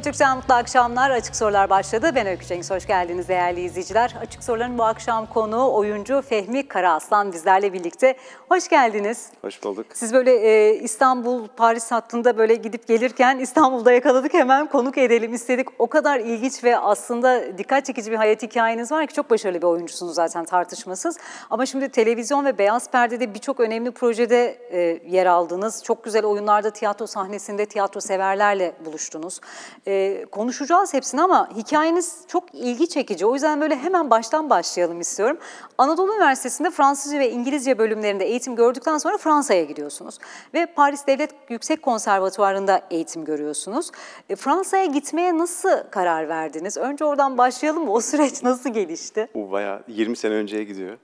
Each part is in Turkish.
Türkçen Mutlu Akşamlar. Açık Sorular başladı. Ben Öykü Cengiz. Hoş geldiniz değerli izleyiciler. Açık Soruların bu akşam konuğu oyuncu Fehmi Karaaslan bizlerle birlikte. Hoş geldiniz. Hoş bulduk. Siz böyle e, İstanbul-Paris hattında böyle gidip gelirken İstanbul'da yakaladık hemen konuk edelim istedik. O kadar ilginç ve aslında dikkat çekici bir hayat hikayeniz var ki çok başarılı bir oyuncusunuz zaten tartışmasız. Ama şimdi televizyon ve beyaz perdede birçok önemli projede e, yer aldınız. Çok güzel oyunlarda tiyatro sahnesinde tiyatro severlerle buluştunuz. E, konuşacağız hepsini ama hikayeniz çok ilgi çekici. O yüzden böyle hemen baştan başlayalım istiyorum. Anadolu Üniversitesi'nde Fransızca ve İngilizce bölümlerinde eğitim gördükten sonra Fransa'ya gidiyorsunuz. Ve Paris Devlet Yüksek Konservatuvarı'nda eğitim görüyorsunuz. E, Fransa'ya gitmeye nasıl karar verdiniz? Önce oradan başlayalım mı? O süreç nasıl gelişti? Bu bayağı 20 sene önceye gidiyor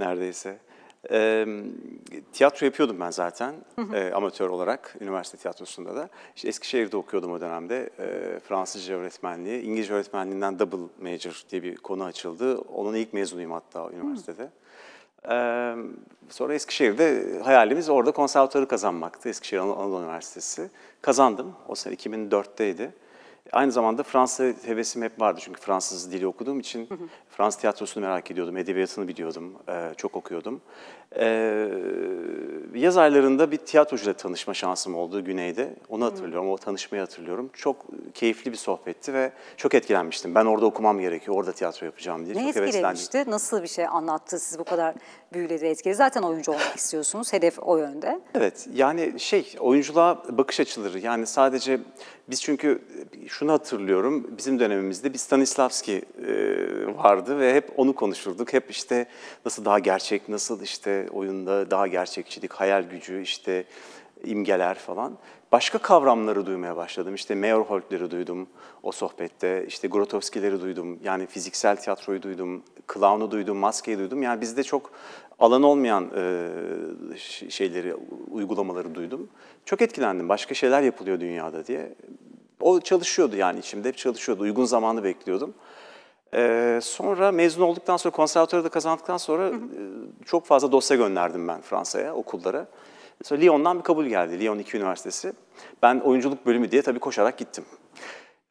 neredeyse. E, tiyatro yapıyordum ben zaten E, amatör olarak üniversite tiyatrosunda da. İşte Eskişehir'de okuyordum o dönemde e, Fransızca öğretmenliği. İngilizce öğretmenliğinden double major diye bir konu açıldı. Onun ilk mezunuyum hatta üniversitede. Hı. sonra Eskişehir'de hayalimiz orada konservatuarı kazanmaktı. Eskişehir Anadolu Üniversitesi. Kazandım. O sene 2004'teydi. Aynı zamanda Fransa hevesim hep vardı çünkü Fransız dili okuduğum için Fransız tiyatrosunu merak ediyordum, edebiyatını biliyordum, e, çok okuyordum. E, yaz aylarında bir tiyatrocuyla tanışma şansım oldu Güney'de. Onu hatırlıyorum, hı. o tanışmayı hatırlıyorum. Çok keyifli bir sohbetti ve çok etkilenmiştim. Ben orada okumam gerekiyor, orada tiyatro yapacağım diye. Ne çok etkilemişti? Nasıl bir şey anlattı siz bu kadar büyüleri etkili. Zaten oyuncu olmak istiyorsunuz. Hedef o yönde. Evet. Yani şey oyunculuğa bakış açıları. Yani sadece biz çünkü şunu hatırlıyorum. Bizim dönemimizde bir Stanislavski e, vardı ve hep onu konuşurduk. Hep işte nasıl daha gerçek, nasıl işte oyunda daha gerçekçilik, hayal gücü işte imgeler falan başka kavramları duymaya başladım. İşte Meyerhold'leri duydum o sohbette, işte Grotowski'leri duydum, yani fiziksel tiyatroyu duydum, clown'u duydum, maskeyi duydum. Yani bizde çok alan olmayan e, şeyleri, uygulamaları duydum. Çok etkilendim, başka şeyler yapılıyor dünyada diye. O çalışıyordu yani içimde, hep çalışıyordu, uygun zamanı bekliyordum. Ee, sonra mezun olduktan sonra, konservatörde kazandıktan sonra hı hı. E, çok fazla dosya gönderdim ben Fransa'ya, okullara. Sonra Lyon'dan bir kabul geldi. Lyon 2 Üniversitesi. Ben oyunculuk bölümü diye tabii koşarak gittim.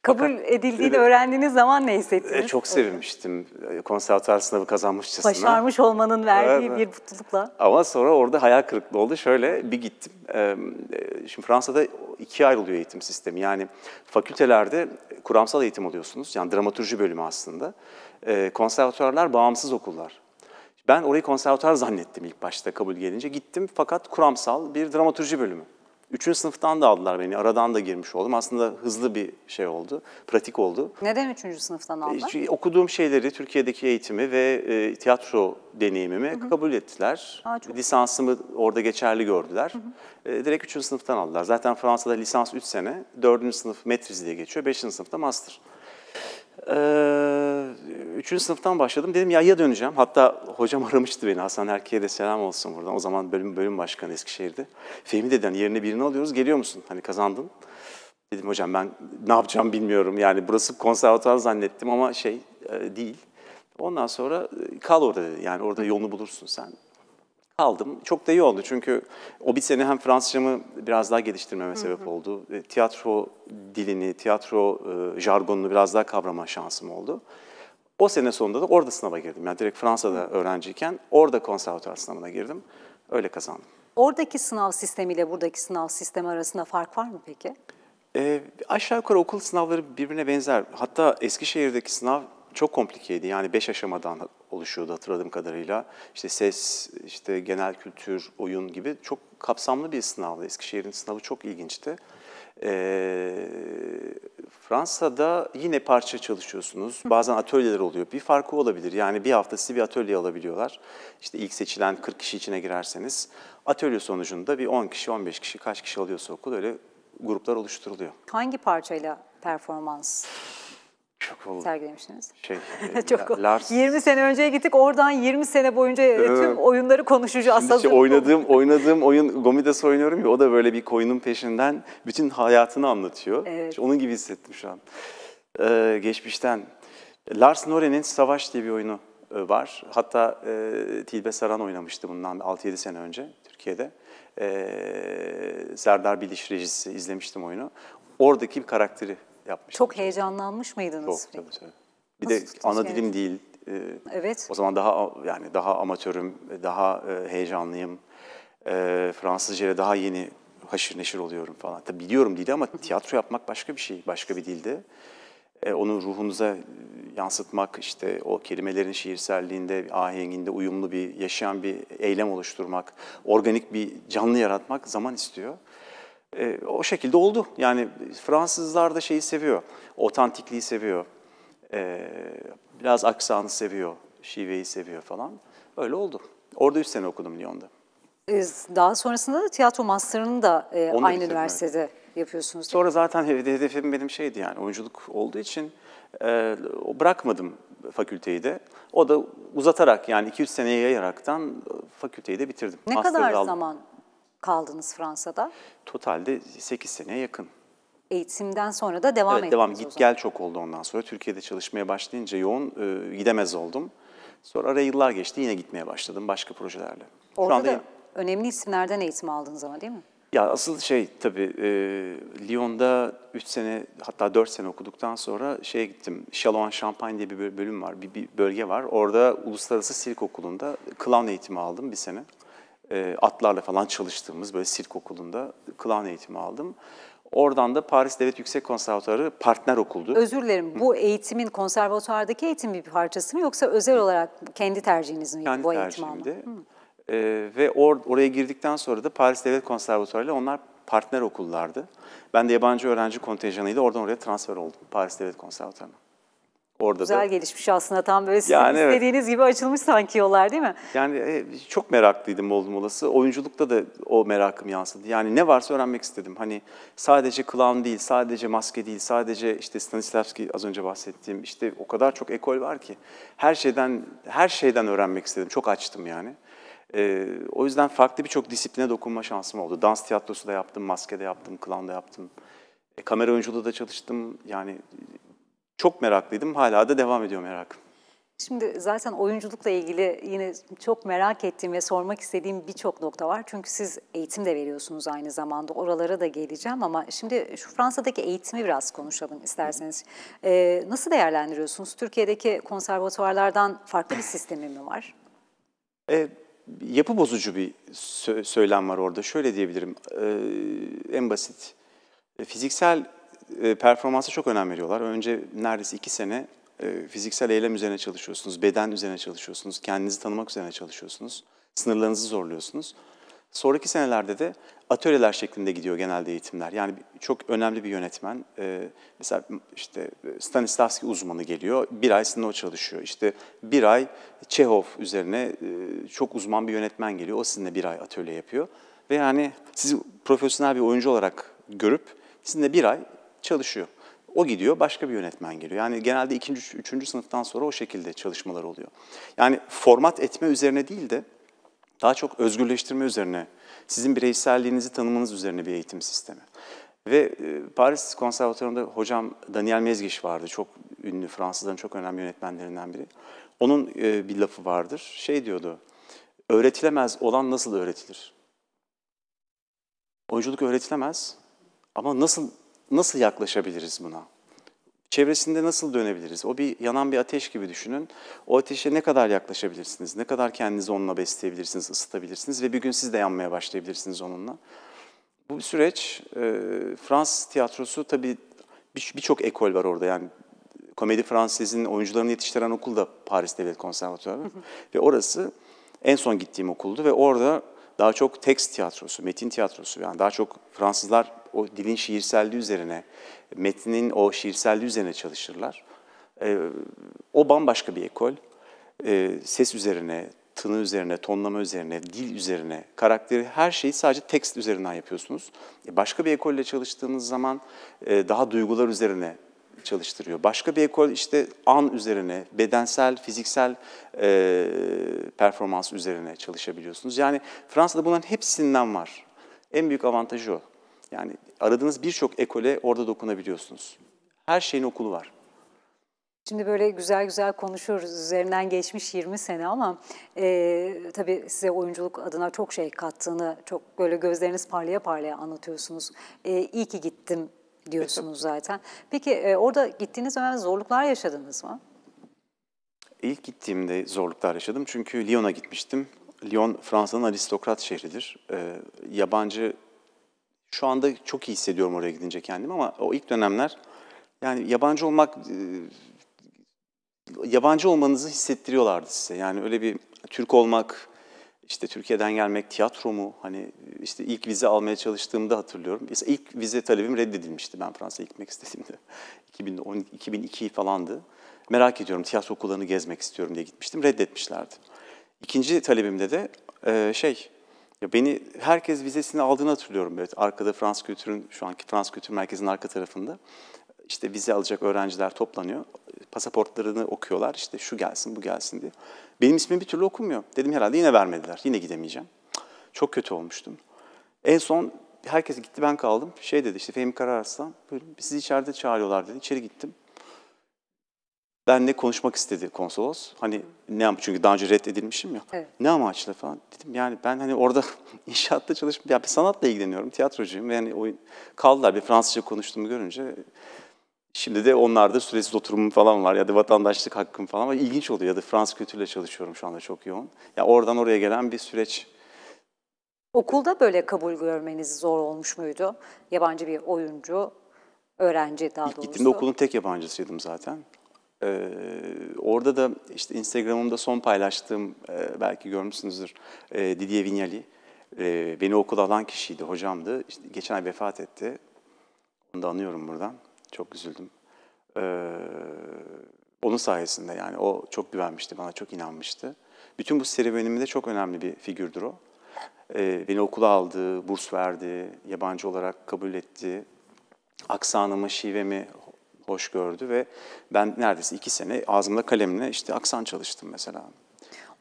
Kabul Fakat, edildiğini öyle, öğrendiğiniz zaman ne hissettiniz? E, çok sevinmiştim. E, konservatuar sınavı kazanmışçasına. Başarmış olmanın verdiği evet. bir mutlulukla. Ama sonra orada hayal kırıklığı oldu. Şöyle bir gittim. E, e, şimdi Fransa'da ikiye ayrılıyor eğitim sistemi. Yani fakültelerde kuramsal eğitim alıyorsunuz. Yani dramaturji bölümü aslında. Konservatuarlar bağımsız okullar. Ben orayı konservatuar zannettim ilk başta kabul gelince. Gittim fakat kuramsal bir dramaturji bölümü. Üçüncü sınıftan da aldılar beni. Aradan da girmiş oldum. Aslında hızlı bir şey oldu, pratik oldu. Neden üçüncü sınıftan e, aldılar? E, okuduğum şeyleri, Türkiye'deki eğitimi ve e, tiyatro deneyimimi hı hı. kabul ettiler. Aa, çok... Lisansımı orada geçerli gördüler. E, direkt üçüncü sınıftan aldılar. Zaten Fransa'da lisans üç sene, dördüncü sınıf metriz diye geçiyor, beşinci sınıfta master. Ee, üçüncü sınıftan başladım. Dedim ya ya döneceğim. Hatta hocam aramıştı beni. Hasan Erke'ye de selam olsun buradan. O zaman bölüm bölüm başkanı Eskişehir'de. Fehmi deden hani yerine birini alıyoruz. Geliyor musun? Hani kazandın. Dedim hocam ben ne yapacağım bilmiyorum. Yani burası konservatuar zannettim ama şey e, değil. Ondan sonra kal orada dedi. Yani orada yolunu bulursun sen kaldım. Çok da iyi oldu çünkü o bir sene hem Fransızcamı biraz daha geliştirmeme hı hı. sebep oldu. E, tiyatro dilini, tiyatro e, jargonunu biraz daha kavrama şansım oldu. O sene sonunda da orada sınava girdim. Yani direkt Fransa'da öğrenciyken orada konservatuar sınavına girdim. Öyle kazandım. Oradaki sınav sistemiyle buradaki sınav sistemi arasında fark var mı peki? E, aşağı yukarı okul sınavları birbirine benzer. Hatta Eskişehir'deki sınav çok komplikeydi. Yani beş aşamadan oluşuyordu hatırladığım kadarıyla. İşte ses, işte genel kültür, oyun gibi çok kapsamlı bir sınavdı. Eskişehir'in sınavı çok ilginçti. Ee, Fransa'da yine parça çalışıyorsunuz. Bazen atölyeler oluyor. Bir farkı olabilir. Yani bir hafta sizi bir atölye alabiliyorlar. İşte ilk seçilen 40 kişi içine girerseniz atölye sonucunda bir 10 kişi, 15 kişi, kaç kişi alıyorsa okul öyle gruplar oluşturuluyor. Hangi parçayla performans çok oldu. Sergilemişsiniz. Şey, e, Çok La, Lars... 20 sene önceye gittik. Oradan 20 sene boyunca e, tüm oyunları konuşucu konuşacağız. Şey, işte oynadığım oynadığım oyun Gomidas oynuyorum ya o da böyle bir koyunun peşinden bütün hayatını anlatıyor. Evet. İşte onun gibi hissettim şu an. Ee, geçmişten. Lars Norre'nin Savaş diye bir oyunu e, var. Hatta e, Tilbe Saran oynamıştı bundan 6-7 sene önce Türkiye'de. E, Serdar Biliş rejisi izlemiştim oyunu. Oradaki bir karakteri yapmıştım. Çok heyecanlanmış mıydınız? Çok tabii tabii. Bir Nasıl de ana yani? dilim değil. E, evet. O zaman daha yani daha amatörüm, daha e, heyecanlıyım. E, Fransızca'ya daha yeni haşır neşir oluyorum falan. Tabii biliyorum dili ama tiyatro yapmak başka bir şey, başka bir dilde. E, onu ruhunuza e, yansıtmak, işte o kelimelerin şiirselliğinde, ahenginde uyumlu bir, yaşayan bir eylem oluşturmak, organik bir canlı yaratmak zaman istiyor. E, o şekilde oldu. Yani Fransızlar da şeyi seviyor, otantikliği seviyor, e, biraz aksanı seviyor, şiveyi seviyor falan. Öyle oldu. Orada 3 sene okudum Lyon'da. E, daha sonrasında da tiyatro master'ını da e, aynı da üniversitede evet. yapıyorsunuz. Sonra zaten hedefim benim şeydi yani oyunculuk olduğu için e, bırakmadım fakülteyi de. O da uzatarak yani 2-3 seneye yayaraktan e, fakülteyi de bitirdim. Ne master'ı kadar aldım. zaman kaldınız Fransa'da? Totalde 8 seneye yakın. Eğitimden sonra da devam evet, devam. Git gel çok oldu ondan sonra. Türkiye'de çalışmaya başlayınca yoğun e, gidemez oldum. Sonra araya yıllar geçti yine gitmeye başladım başka projelerle. Orada da önemli isimlerden eğitim aldınız ama değil mi? Ya asıl şey tabii e, Lyon'da 3 sene hatta 4 sene okuduktan sonra şeye gittim. Chalon Champagne diye bir bölüm var, bir, bir bölge var. Orada Uluslararası Sirk Okulu'nda clown eğitimi aldım bir sene. E, atlarla falan çalıştığımız böyle sirk okulunda klan eğitimi aldım. Oradan da Paris Devlet Yüksek Konservatuarı partner okuldu. Özür dilerim. Bu eğitimin konservatuardaki eğitim bir parçası mı yoksa özel olarak kendi tercihiniz mi kendi bu eğitim almak? ee, ve or oraya girdikten sonra da Paris Devlet Konservatuarı ile onlar partner okullardı. Ben de yabancı öğrenci kontenjanıyla oradan oraya transfer oldum Paris Devlet Konservatuarı'na. Orada Güzel da, gelişmiş aslında tam böyle sizin yani, istediğiniz evet. gibi açılmış sanki yollar değil mi? Yani e, çok meraklıydım oldum olası. Oyunculukta da o merakım yansıdı. Yani ne varsa öğrenmek istedim. Hani sadece clown değil, sadece maske değil, sadece işte Stanislavski az önce bahsettiğim işte o kadar çok ekol var ki. Her şeyden her şeyden öğrenmek istedim. Çok açtım yani. Ee, o yüzden farklı birçok disipline dokunma şansım oldu. Dans tiyatrosu da yaptım, maske de yaptım, da yaptım. E, kamera oyunculuğu da çalıştım. Yani çok meraklıydım, hala da devam ediyor merakım. Şimdi zaten oyunculukla ilgili yine çok merak ettiğim ve sormak istediğim birçok nokta var. Çünkü siz eğitim de veriyorsunuz aynı zamanda. Oralara da geleceğim ama şimdi şu Fransa'daki eğitimi biraz konuşalım isterseniz. Ee, nasıl değerlendiriyorsunuz? Türkiye'deki konservatuvarlardan farklı bir sistemi mi var? E, yapı bozucu bir sö söylem var orada. Şöyle diyebilirim. E, en basit. E, fiziksel e, performansa çok önem veriyorlar. Önce neredeyse iki sene e, fiziksel eylem üzerine çalışıyorsunuz, beden üzerine çalışıyorsunuz, kendinizi tanımak üzerine çalışıyorsunuz, sınırlarınızı zorluyorsunuz. Sonraki senelerde de atölyeler şeklinde gidiyor genelde eğitimler. Yani çok önemli bir yönetmen, e, mesela işte e, Stanislavski uzmanı geliyor, bir ay sizinle o çalışıyor. İşte bir ay Chekhov üzerine çok uzman bir yönetmen geliyor, o sizinle bir ay atölye yapıyor. Ve yani sizi profesyonel bir oyuncu olarak görüp sizinle bir ay çalışıyor. O gidiyor, başka bir yönetmen geliyor. Yani genelde ikinci, üçüncü sınıftan sonra o şekilde çalışmalar oluyor. Yani format etme üzerine değil de daha çok özgürleştirme üzerine, sizin bireyselliğinizi tanımanız üzerine bir eğitim sistemi. Ve e, Paris Konservatuvarı'nda hocam Daniel Mezgeş vardı. Çok ünlü, Fransızların çok önemli yönetmenlerinden biri. Onun e, bir lafı vardır. Şey diyordu, öğretilemez olan nasıl öğretilir? Oyunculuk öğretilemez ama nasıl nasıl yaklaşabiliriz buna? Çevresinde nasıl dönebiliriz? O bir yanan bir ateş gibi düşünün. O ateşe ne kadar yaklaşabilirsiniz? Ne kadar kendinizi onunla besleyebilirsiniz, ısıtabilirsiniz ve bir gün siz de yanmaya başlayabilirsiniz onunla. Bu bir süreç e, Fransız tiyatrosu tabii birçok bir ekol var orada. Yani Komedi Fransız'ın oyuncularını yetiştiren okul da Paris Devlet Konservatuarı. Ve orası en son gittiğim okuldu ve orada daha çok tekst tiyatrosu, metin tiyatrosu yani daha çok Fransızlar o dilin şiirselliği üzerine, metnin o şiirselliği üzerine çalışırlar. E, o bambaşka bir ekol. E, ses üzerine, tını üzerine, tonlama üzerine, dil üzerine, karakteri her şeyi sadece tekst üzerinden yapıyorsunuz. E, başka bir ekolle çalıştığınız zaman e, daha duygular üzerine çalıştırıyor. Başka bir ekol işte an üzerine, bedensel, fiziksel e, performans üzerine çalışabiliyorsunuz. Yani Fransa'da bunların hepsinden var. En büyük avantajı o. Yani aradığınız birçok ekole orada dokunabiliyorsunuz. Her şeyin okulu var. Şimdi böyle güzel güzel konuşuyoruz. Üzerinden geçmiş 20 sene ama e, tabii size oyunculuk adına çok şey kattığını, çok böyle gözleriniz parlaya parlaya anlatıyorsunuz. E, iyi ki gittim diyorsunuz zaten. Peki e, orada gittiğiniz zaman zorluklar yaşadınız mı? İlk gittiğimde zorluklar yaşadım çünkü Lyon'a gitmiştim. Lyon Fransa'nın aristokrat şehridir. E, yabancı, şu anda çok iyi hissediyorum oraya gidince kendimi ama o ilk dönemler yani yabancı olmak, e, yabancı olmanızı hissettiriyorlardı size. Yani öyle bir Türk olmak, işte Türkiye'den gelmek tiyatro mu? Hani işte ilk vize almaya çalıştığımda hatırlıyorum. İşte ilk vize talebim reddedilmişti ben Fransa'ya gitmek istediğimde. 2010, 2002 falandı. Merak ediyorum tiyatro okullarını gezmek istiyorum diye gitmiştim. Reddetmişlerdi. İkinci talebimde de e, şey ya beni herkes vizesini aldığını hatırlıyorum. Evet, arkada Frans Kültür'ün, şu anki Frans Kültür Merkezi'nin arka tarafında işte vize alacak öğrenciler toplanıyor. Pasaportlarını okuyorlar İşte şu gelsin bu gelsin diye. Benim ismim bir türlü okumuyor. Dedim herhalde yine vermediler. Yine gidemeyeceğim. Çok kötü olmuştum. En son herkes gitti ben kaldım. Şey dedi işte Fehmi Kararslan sizi içeride çağırıyorlar dedi. İçeri gittim. Ben ne konuşmak istedi konsolos. Hani ne am çünkü daha önce reddedilmişim ya. Evet. Ne amaçla falan dedim. Yani ben hani orada inşaatta çalışıp ya yani sanatla ilgileniyorum, tiyatrocuyum Yani oyun kaldılar bir Fransızca konuştuğumu görünce Şimdi de onlarda süresiz oturumum falan var ya da vatandaşlık hakkım falan var. İlginç oluyor ya da Fransız kültürüyle çalışıyorum şu anda çok yoğun. Ya oradan oraya gelen bir süreç. Okulda böyle kabul görmeniz zor olmuş muydu? Yabancı bir oyuncu, öğrenci daha İlk doğrusu. gittiğimde okulun tek yabancısıydım zaten. Ee, orada da işte Instagram'ımda son paylaştığım, e, belki görmüşsünüzdür, e, Didier Vignali. E, beni okula alan kişiydi, hocamdı. İşte geçen ay vefat etti. Onu da anıyorum buradan. Çok üzüldüm. Ee, onun sayesinde yani o çok güvenmişti bana, çok inanmıştı. Bütün bu serüvenimde çok önemli bir figürdür o. Ee, beni okula aldı, burs verdi, yabancı olarak kabul etti. Aksanımı, şivemi hoş gördü ve ben neredeyse iki sene ağzımda kalemle işte aksan çalıştım mesela.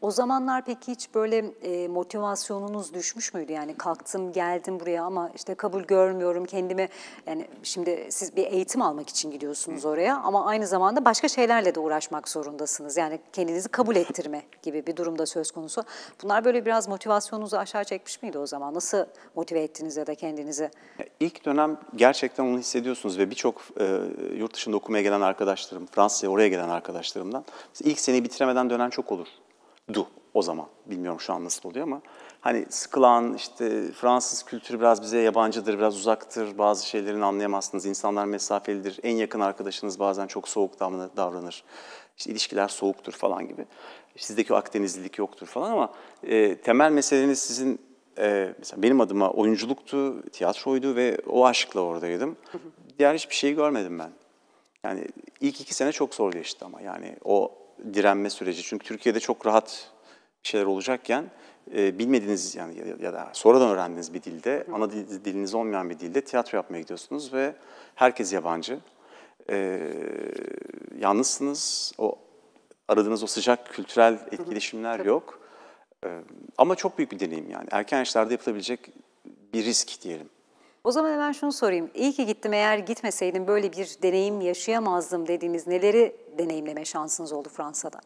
O zamanlar peki hiç böyle e, motivasyonunuz düşmüş müydü? Yani kalktım geldim buraya ama işte kabul görmüyorum kendimi. Yani şimdi siz bir eğitim almak için gidiyorsunuz oraya ama aynı zamanda başka şeylerle de uğraşmak zorundasınız. Yani kendinizi kabul ettirme gibi bir durumda söz konusu. Bunlar böyle biraz motivasyonunuzu aşağı çekmiş miydi o zaman? Nasıl motive ettiniz ya da kendinizi? İlk dönem gerçekten onu hissediyorsunuz ve birçok e, yurt dışında okumaya gelen arkadaşlarım, Fransa'ya oraya gelen arkadaşlarımdan ilk seni bitiremeden dönen çok olur du o zaman. Bilmiyorum şu an nasıl oluyor ama hani sıkılan işte Fransız kültürü biraz bize yabancıdır, biraz uzaktır. Bazı şeylerini anlayamazsınız. İnsanlar mesafelidir. En yakın arkadaşınız bazen çok soğuk davranır. İşte ilişkiler soğuktur falan gibi. Sizdeki o Akdenizlilik yoktur falan ama e, temel meseleniz sizin e, mesela benim adıma oyunculuktu, tiyatroydu ve o aşkla oradaydım. Diğer hiçbir şeyi görmedim ben. Yani ilk iki sene çok zor geçti ama yani o direnme süreci. Çünkü Türkiye'de çok rahat bir şeyler olacakken e, bilmediğiniz yani ya da sonradan öğrendiğiniz bir dilde, Hı. ana dil, diliniz olmayan bir dilde tiyatro yapmaya gidiyorsunuz ve herkes yabancı. E, yalnızsınız, o aradığınız o sıcak kültürel etkileşimler Hı. yok. E, ama çok büyük bir deneyim yani. Erken yaşlarda yapılabilecek bir risk diyelim. O zaman hemen şunu sorayım. İyi ki gittim eğer gitmeseydim böyle bir deneyim yaşayamazdım dediğiniz neleri deneyimleme şansınız oldu Fransa'da?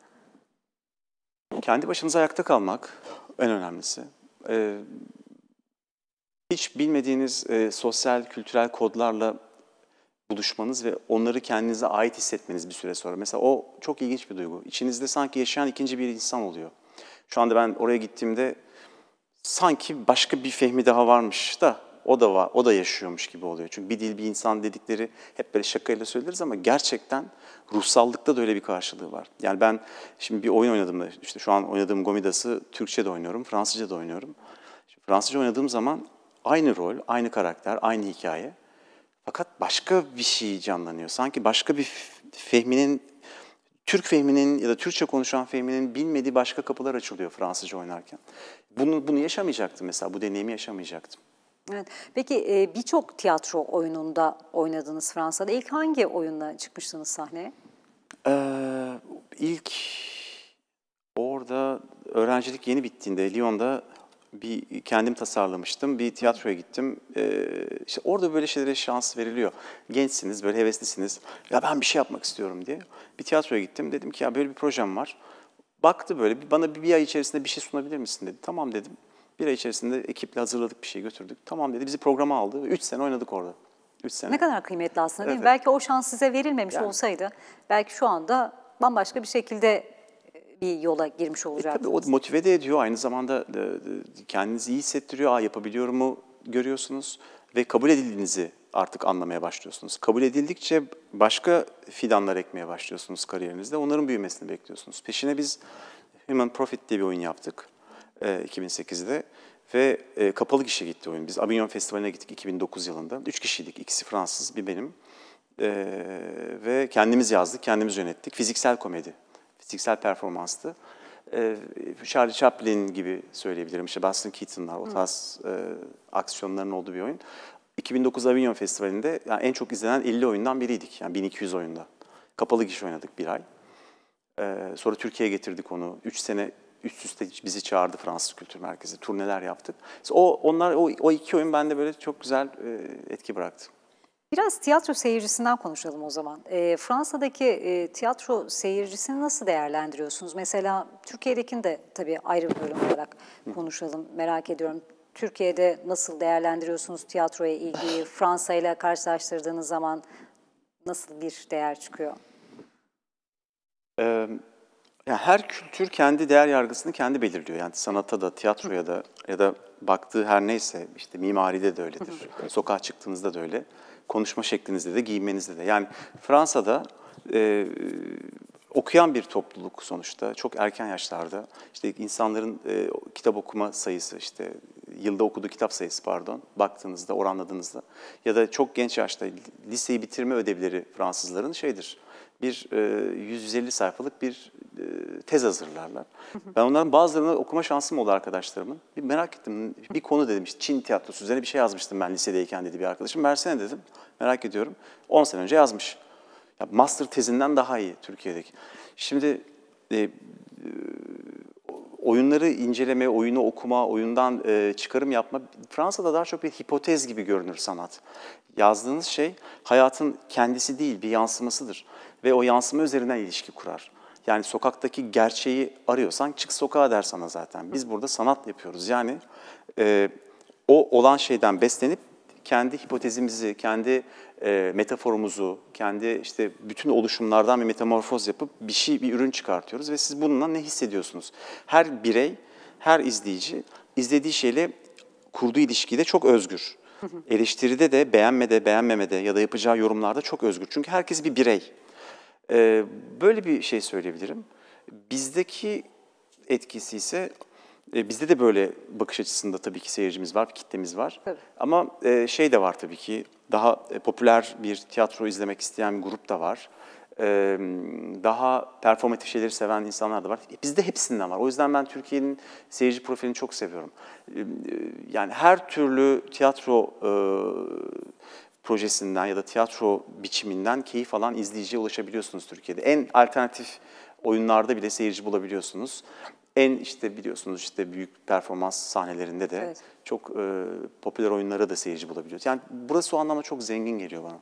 Kendi başınıza ayakta kalmak en önemlisi. Ee, hiç bilmediğiniz e, sosyal, kültürel kodlarla buluşmanız ve onları kendinize ait hissetmeniz bir süre sonra. Mesela o çok ilginç bir duygu. İçinizde sanki yaşayan ikinci bir insan oluyor. Şu anda ben oraya gittiğimde sanki başka bir Fehmi daha varmış da o da var, o da yaşıyormuş gibi oluyor. Çünkü bir dil bir insan dedikleri hep böyle şakayla söyleriz ama gerçekten ruhsallıkta da öyle bir karşılığı var. Yani ben şimdi bir oyun oynadım da, işte şu an oynadığım Gomidas'ı Türkçe de oynuyorum, Fransızca da oynuyorum. Şimdi Fransızca oynadığım zaman aynı rol, aynı karakter, aynı hikaye. Fakat başka bir şey canlanıyor. Sanki başka bir Fehmi'nin, Türk Fehmi'nin ya da Türkçe konuşan Fehmi'nin bilmediği başka kapılar açılıyor Fransızca oynarken. Bunu, bunu yaşamayacaktım mesela, bu deneyimi yaşamayacaktım. Evet. Peki birçok tiyatro oyununda oynadınız Fransa'da. İlk hangi oyunla çıkmıştınız sahneye? Ee, ilk orada öğrencilik yeni bittiğinde Lyon'da bir kendim tasarlamıştım. Bir tiyatroya gittim. Ee, işte orada böyle şeylere şans veriliyor. Gençsiniz, böyle heveslisiniz. Ya ben bir şey yapmak istiyorum diye. Bir tiyatroya gittim. Dedim ki ya böyle bir projem var. Baktı böyle bana bir ay içerisinde bir şey sunabilir misin dedi. Tamam dedim. Bir ay içerisinde ekiple hazırladık bir şey götürdük. Tamam dedi bizi programa aldı. Üç sene oynadık orada. Üç sene. Ne kadar kıymetli aslında değil evet. Belki o şans size verilmemiş yani. olsaydı belki şu anda bambaşka bir şekilde e, bir yola girmiş olacaktınız. E tabii o motive de ediyor. Aynı zamanda e, e, kendinizi iyi hissettiriyor. Aa yapabiliyor mu görüyorsunuz ve kabul edildiğinizi artık anlamaya başlıyorsunuz. Kabul edildikçe başka fidanlar ekmeye başlıyorsunuz kariyerinizde. Onların büyümesini bekliyorsunuz. Peşine biz Human Profit diye bir oyun yaptık. 2008'de e, ve e, kapalı gişe gitti oyun. Biz Avignon Festivali'ne gittik 2009 yılında. Üç kişiydik, ikisi Fransız, bir benim. E, ve kendimiz yazdık, kendimiz yönettik. Fiziksel komedi, fiziksel performanstı. Charlie Chaplin gibi söyleyebilirim. işte, Buster Keaton'lar, o tarz e, aksiyonların olduğu bir oyun. 2009 Avignon Festivali'nde yani en çok izlenen 50 oyundan biriydik. Yani 1200 oyunda. Kapalı gişe oynadık bir ay. sonra Türkiye'ye getirdik onu. 3 sene üst üste bizi çağırdı Fransız Kültür Merkezi. Turneler yaptık. O onlar o, o iki oyun bende böyle çok güzel e, etki bıraktı. Biraz tiyatro seyircisinden konuşalım o zaman. E, Fransa'daki e, tiyatro seyircisini nasıl değerlendiriyorsunuz? Mesela Türkiye'dekini de tabii ayrı bir bölüm olarak konuşalım. Hı. Merak ediyorum. Türkiye'de nasıl değerlendiriyorsunuz tiyatroya ilgiyi? Fransa ile karşılaştırdığınız zaman nasıl bir değer çıkıyor? Ee, yani her kültür kendi değer yargısını kendi belirliyor. Yani sanata da, tiyatroya da ya da baktığı her neyse işte mimaride de öyledir. Sokağa çıktığınızda da öyle. Konuşma şeklinizde de, giymenizde de. Yani Fransa'da e, okuyan bir topluluk sonuçta çok erken yaşlarda işte insanların e, kitap okuma sayısı işte yılda okuduğu kitap sayısı pardon baktığınızda oranladığınızda ya da çok genç yaşta liseyi bitirme ödevleri Fransızların şeydir bir e, 150 sayfalık bir e, tez hazırlarlar. Ben onların bazılarını okuma şansım oldu arkadaşlarımın. Bir merak ettim. Bir konu dedim işte Çin tiyatrosu üzerine bir şey yazmıştım ben lisedeyken dedi bir arkadaşım. Versene dedim. Merak ediyorum. 10 sene önce yazmış. Ya master tezinden daha iyi Türkiye'deki. Şimdi e, e, oyunları inceleme, oyunu okuma, oyundan e, çıkarım yapma Fransa'da daha çok bir hipotez gibi görünür sanat. Yazdığınız şey hayatın kendisi değil, bir yansımasıdır ve o yansıma üzerinden ilişki kurar. Yani sokaktaki gerçeği arıyorsan çık sokağa der sana zaten. Biz burada sanat yapıyoruz. Yani e, o olan şeyden beslenip kendi hipotezimizi, kendi e, metaforumuzu, kendi işte bütün oluşumlardan bir metamorfoz yapıp bir şey, bir ürün çıkartıyoruz ve siz bununla ne hissediyorsunuz? Her birey, her izleyici izlediği şeyle kurduğu ilişkide çok özgür. Eleştiride de, beğenmede, beğenmemede ya da yapacağı yorumlarda çok özgür. Çünkü herkes bir birey. Ee, böyle bir şey söyleyebilirim. Bizdeki etkisi ise e, bizde de böyle bakış açısında tabii ki seyircimiz var, kitlemiz var. Tabii. Ama e, şey de var tabii ki daha e, popüler bir tiyatro izlemek isteyen bir grup da var. E, daha performatif şeyleri seven insanlar da var. E, bizde hepsinden var. O yüzden ben Türkiye'nin seyirci profilini çok seviyorum. E, yani her türlü tiyatro e, projesinden ya da tiyatro biçiminden keyif alan izleyiciye ulaşabiliyorsunuz Türkiye'de. En alternatif oyunlarda bile seyirci bulabiliyorsunuz. En işte biliyorsunuz işte büyük performans sahnelerinde de evet. çok e, popüler oyunlara da seyirci bulabiliyoruz. Yani burası o anlamda çok zengin geliyor bana.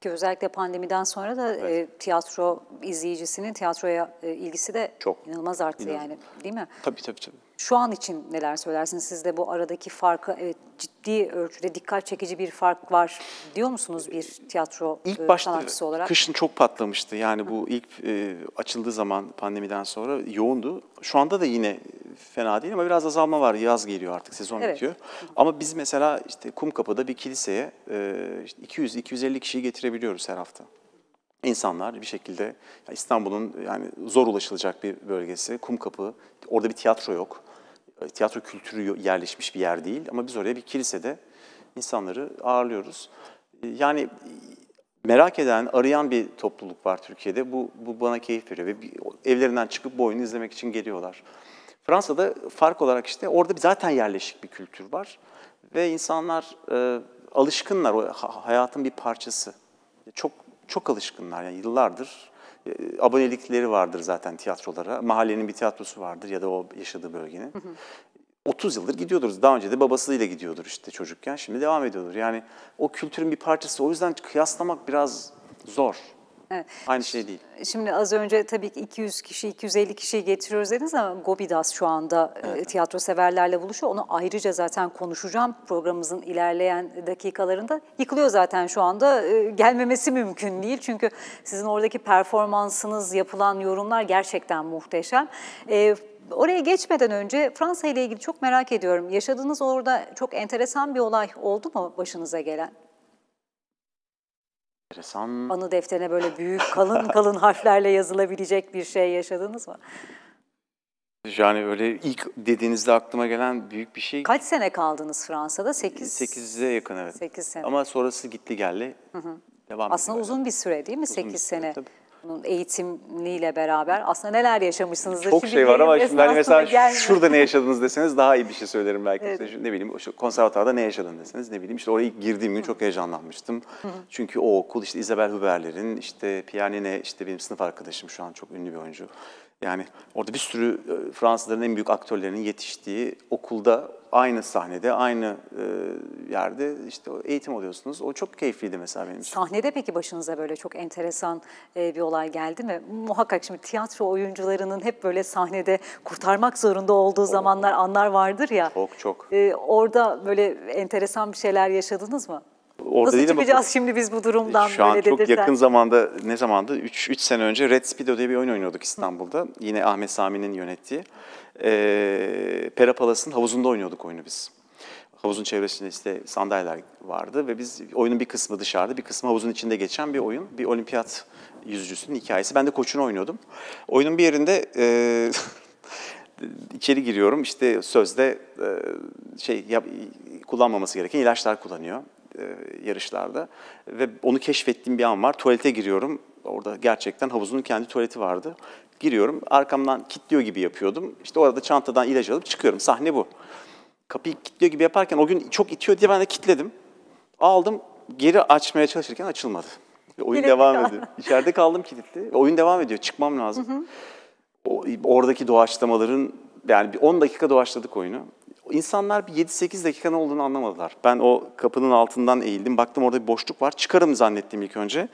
Ki özellikle pandemiden sonra da e, evet. e, tiyatro izleyicisinin tiyatroya e, ilgisi de çok. inanılmaz arttı İnanın. yani değil mi? Tabii tabii tabii. Şu an için neler söylersiniz? Siz de bu aradaki farkı evet ciddi ölçüde dikkat çekici bir fark var diyor musunuz bir tiyatro ilk e, başta, sanatçısı olarak? Kışın çok patlamıştı. Yani bu ilk e, açıldığı zaman pandemiden sonra yoğundu. Şu anda da yine fena değil ama biraz azalma var. Yaz geliyor artık sezon evet. bitiyor. Ama biz mesela işte Kumkapı'da bir kiliseye e, işte 200-250 kişiyi getirebiliyoruz her hafta. İnsanlar bir şekilde İstanbul'un yani zor ulaşılacak bir bölgesi, Kumkapı, orada bir tiyatro yok. E, tiyatro kültürü yerleşmiş bir yer değil ama biz oraya bir kilisede insanları ağırlıyoruz. E, yani e, merak eden, arayan bir topluluk var Türkiye'de. Bu, bu bana keyif veriyor ve evlerinden çıkıp bu oyunu izlemek için geliyorlar. Fransa'da fark olarak işte orada zaten yerleşik bir kültür var ve insanlar e, alışkınlar, o hayatın bir parçası. Çok çok alışkınlar. Yani yıllardır e, abonelikleri vardır zaten tiyatrolara. Mahallenin bir tiyatrosu vardır ya da o yaşadığı bölgenin. Hı hı. 30 yıldır gidiyordur. Daha önce de babasıyla gidiyordur işte çocukken. Şimdi devam ediyordur. Yani o kültürün bir parçası. O yüzden kıyaslamak biraz zor. Evet. Aynı şey değil. Şimdi az önce tabii ki 200 kişi, 250 kişi getiriyoruz dediniz ama Gobidas şu anda e, evet. tiyatro severlerle buluşuyor. Onu ayrıca zaten konuşacağım programımızın ilerleyen dakikalarında. Yıkılıyor zaten şu anda. E, gelmemesi mümkün değil. Çünkü sizin oradaki performansınız, yapılan yorumlar gerçekten muhteşem. E, oraya geçmeden önce Fransa ile ilgili çok merak ediyorum. Yaşadığınız orada çok enteresan bir olay oldu mu başınıza gelen? Enteresan. Anı defterine böyle büyük kalın kalın harflerle yazılabilecek bir şey yaşadınız mı? Yani öyle ilk dediğinizde aklıma gelen büyük bir şey. Kaç sene kaldınız Fransa'da? Sekiz. 8'e yakın evet. Sekiz sene. Ama sonrası gitti geldi. Hı hı. Devam Aslında uzun bir süre değil mi? Sekiz sene. Tabii bunun eğitimliyle beraber aslında neler yaşamışsınızdır? Çok şey var ama şimdi hani mesela gelmiyor. şurada ne yaşadınız deseniz daha iyi bir şey söylerim belki. Evet. İşte ne bileyim konservatuarda ne yaşadın deseniz ne bileyim işte oraya ilk girdiğim gün çok heyecanlanmıştım. hı. Çünkü o okul işte Isabel Huberler'in işte piyanine işte benim sınıf arkadaşım şu an çok ünlü bir oyuncu. Yani orada bir sürü e, Fransızların en büyük aktörlerinin yetiştiği okulda aynı sahnede, aynı e, yerde işte eğitim alıyorsunuz. O çok keyifliydi mesela benim için. Sahnede peki başınıza böyle çok enteresan e, bir olay geldi mi? Muhakkak şimdi tiyatro oyuncularının hep böyle sahnede kurtarmak zorunda olduğu zamanlar, anlar vardır ya. Çok çok. Orada böyle enteresan bir şeyler yaşadınız mı? Orada Nasıl çıkacağız şimdi biz bu durumdan? Şu an çok yakın zamanda ne zamandı? 3, 3 sene önce Red Speedo diye bir oyun oynuyorduk İstanbul'da. Hı. Yine Ahmet Sami'nin yönettiği. Ee, Pera Palas'ın havuzunda oynuyorduk oyunu biz. Havuzun çevresinde işte sandalyeler vardı ve biz oyunun bir kısmı dışarıda, bir kısmı havuzun içinde geçen bir oyun. Bir olimpiyat yüzücüsünün hikayesi. Ben de koçunu oynuyordum. Oyunun bir yerinde e, içeri giriyorum. İşte sözde e, şey yap, kullanmaması gereken ilaçlar kullanıyor. E, yarışlarda ve onu keşfettiğim bir an var. Tuvalete giriyorum. Orada gerçekten havuzunun kendi tuvaleti vardı. Giriyorum. Arkamdan kilitliyor gibi yapıyordum. İşte orada çantadan ilaç alıp çıkıyorum. Sahne bu. Kapıyı kilitliyor gibi yaparken o gün çok itiyor diye ben de kilitledim. Aldım. Geri açmaya çalışırken açılmadı. Ve oyun Direkt devam ya. ediyor. İçeride kaldım kilitli. Ve oyun devam ediyor. Çıkmam lazım. Hı hı. O, oradaki doğaçlamaların yani bir 10 dakika doğaçladık oyunu. İnsanlar bir 7-8 dakika ne olduğunu anlamadılar. Ben o kapının altından eğildim. Baktım orada bir boşluk var. Çıkarım zannettim ilk önce.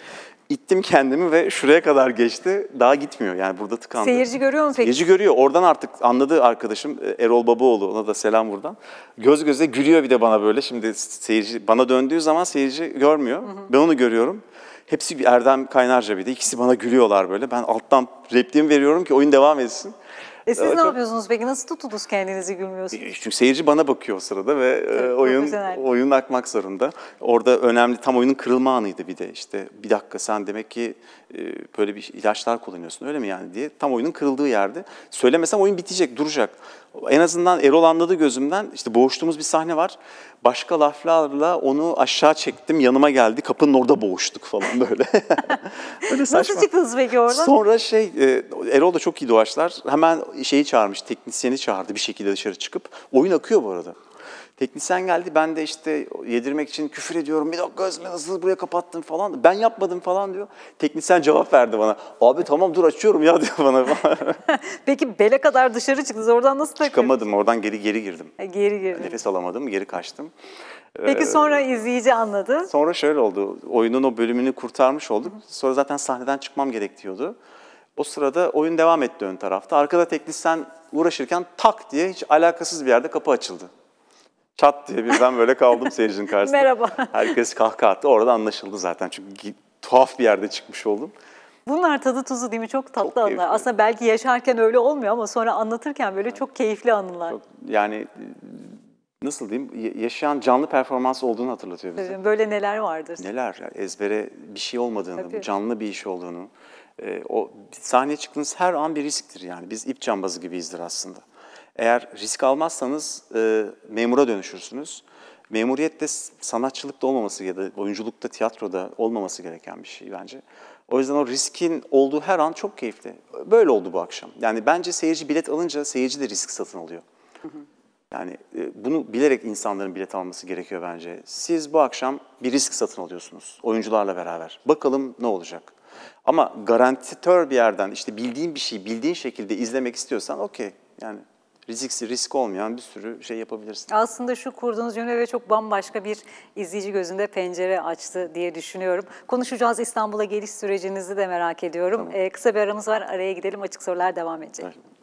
İttim kendimi ve şuraya kadar geçti. Daha gitmiyor yani burada tıkandı. Seyirci görüyor mu peki? Seyirci görüyor. Oradan artık anladı arkadaşım e, Erol Babaoğlu. Ona da selam buradan. Göz göze gülüyor bir de bana böyle. Şimdi seyirci bana döndüğü zaman seyirci görmüyor. Hı hı. Ben onu görüyorum. Hepsi Erdem Kaynarca bir de. ikisi bana gülüyorlar böyle. Ben alttan repliğimi veriyorum ki oyun devam etsin. E siz ne çok... yapıyorsunuz peki? Nasıl tuttunuz kendinizi gülmüyorsunuz? E, çünkü seyirci bana bakıyor o sırada ve e, evet, oyun oyun akmak zorunda. Orada önemli tam oyunun kırılma anıydı bir de işte bir dakika sen demek ki e, böyle bir ilaçlar kullanıyorsun öyle mi yani diye tam oyunun kırıldığı yerde söylemesem oyun bitecek duracak. En azından Erol anladı gözümden işte boğuştuğumuz bir sahne var. Başka laflarla onu aşağı çektim, yanıma geldi, kapının orada boğuştuk falan böyle. böyle saçma. Nasıl çıktınız peki oradan? Sonra şey, e, Erol da çok iyi doğaçlar. Hemen şeyi çağırmış, teknisyeni çağırdı bir şekilde dışarı çıkıp. Oyun akıyor bu arada. Teknisyen geldi ben de işte yedirmek için küfür ediyorum. Bir dakika nasıl buraya kapattın falan. Ben yapmadım falan diyor. Teknisyen cevap verdi bana. Abi tamam dur açıyorum ya diyor bana. Peki bele kadar dışarı çıktınız. Oradan nasıl takıyorsunuz? Çıkamadım oradan geri geri girdim. E, geri girdim. Nefes alamadım geri kaçtım. Peki ee, sonra izleyici anladı. Sonra şöyle oldu. Oyunun o bölümünü kurtarmış olduk. Sonra zaten sahneden çıkmam gerek diyordu. O sırada oyun devam etti ön tarafta. Arkada teknisyen uğraşırken tak diye hiç alakasız bir yerde kapı açıldı. Çat diye birden böyle kaldım seyircinin karşısında. Merhaba. Herkes kahkaha attı. Orada anlaşıldı zaten. Çünkü tuhaf bir yerde çıkmış oldum. Bunlar tadı tuzu değil mi? Çok tatlı çok anılar. Aslında belki yaşarken öyle olmuyor ama sonra anlatırken böyle çok keyifli anılar. Çok, yani nasıl diyeyim yaşayan canlı performans olduğunu hatırlatıyor bize. böyle neler vardır. Neler yani ezbere bir şey olmadığını, Tabii. canlı bir iş olduğunu. E, o sahneye çıktığınız her an bir risktir yani. Biz ip cambazı gibiyizdir aslında. Eğer risk almazsanız e, memura dönüşürsünüz. Memuriyet de sanatçılıkta olmaması ya da oyunculukta, tiyatroda olmaması gereken bir şey bence. O yüzden o riskin olduğu her an çok keyifli. Böyle oldu bu akşam. Yani bence seyirci bilet alınca seyirci de risk satın alıyor. Hı hı. Yani e, bunu bilerek insanların bilet alması gerekiyor bence. Siz bu akşam bir risk satın alıyorsunuz oyuncularla beraber. Bakalım ne olacak. Ama garantitör bir yerden işte bildiğin bir şeyi bildiğin şekilde izlemek istiyorsan okey. Yani riskli risk olmayan bir sürü şey yapabilirsin. Aslında şu kurduğunuz cümle çok bambaşka bir izleyici gözünde pencere açtı diye düşünüyorum. Konuşacağız İstanbul'a geliş sürecinizi de merak ediyorum. Tamam. Ee, kısa bir aramız var araya gidelim açık sorular devam edecek. Evet.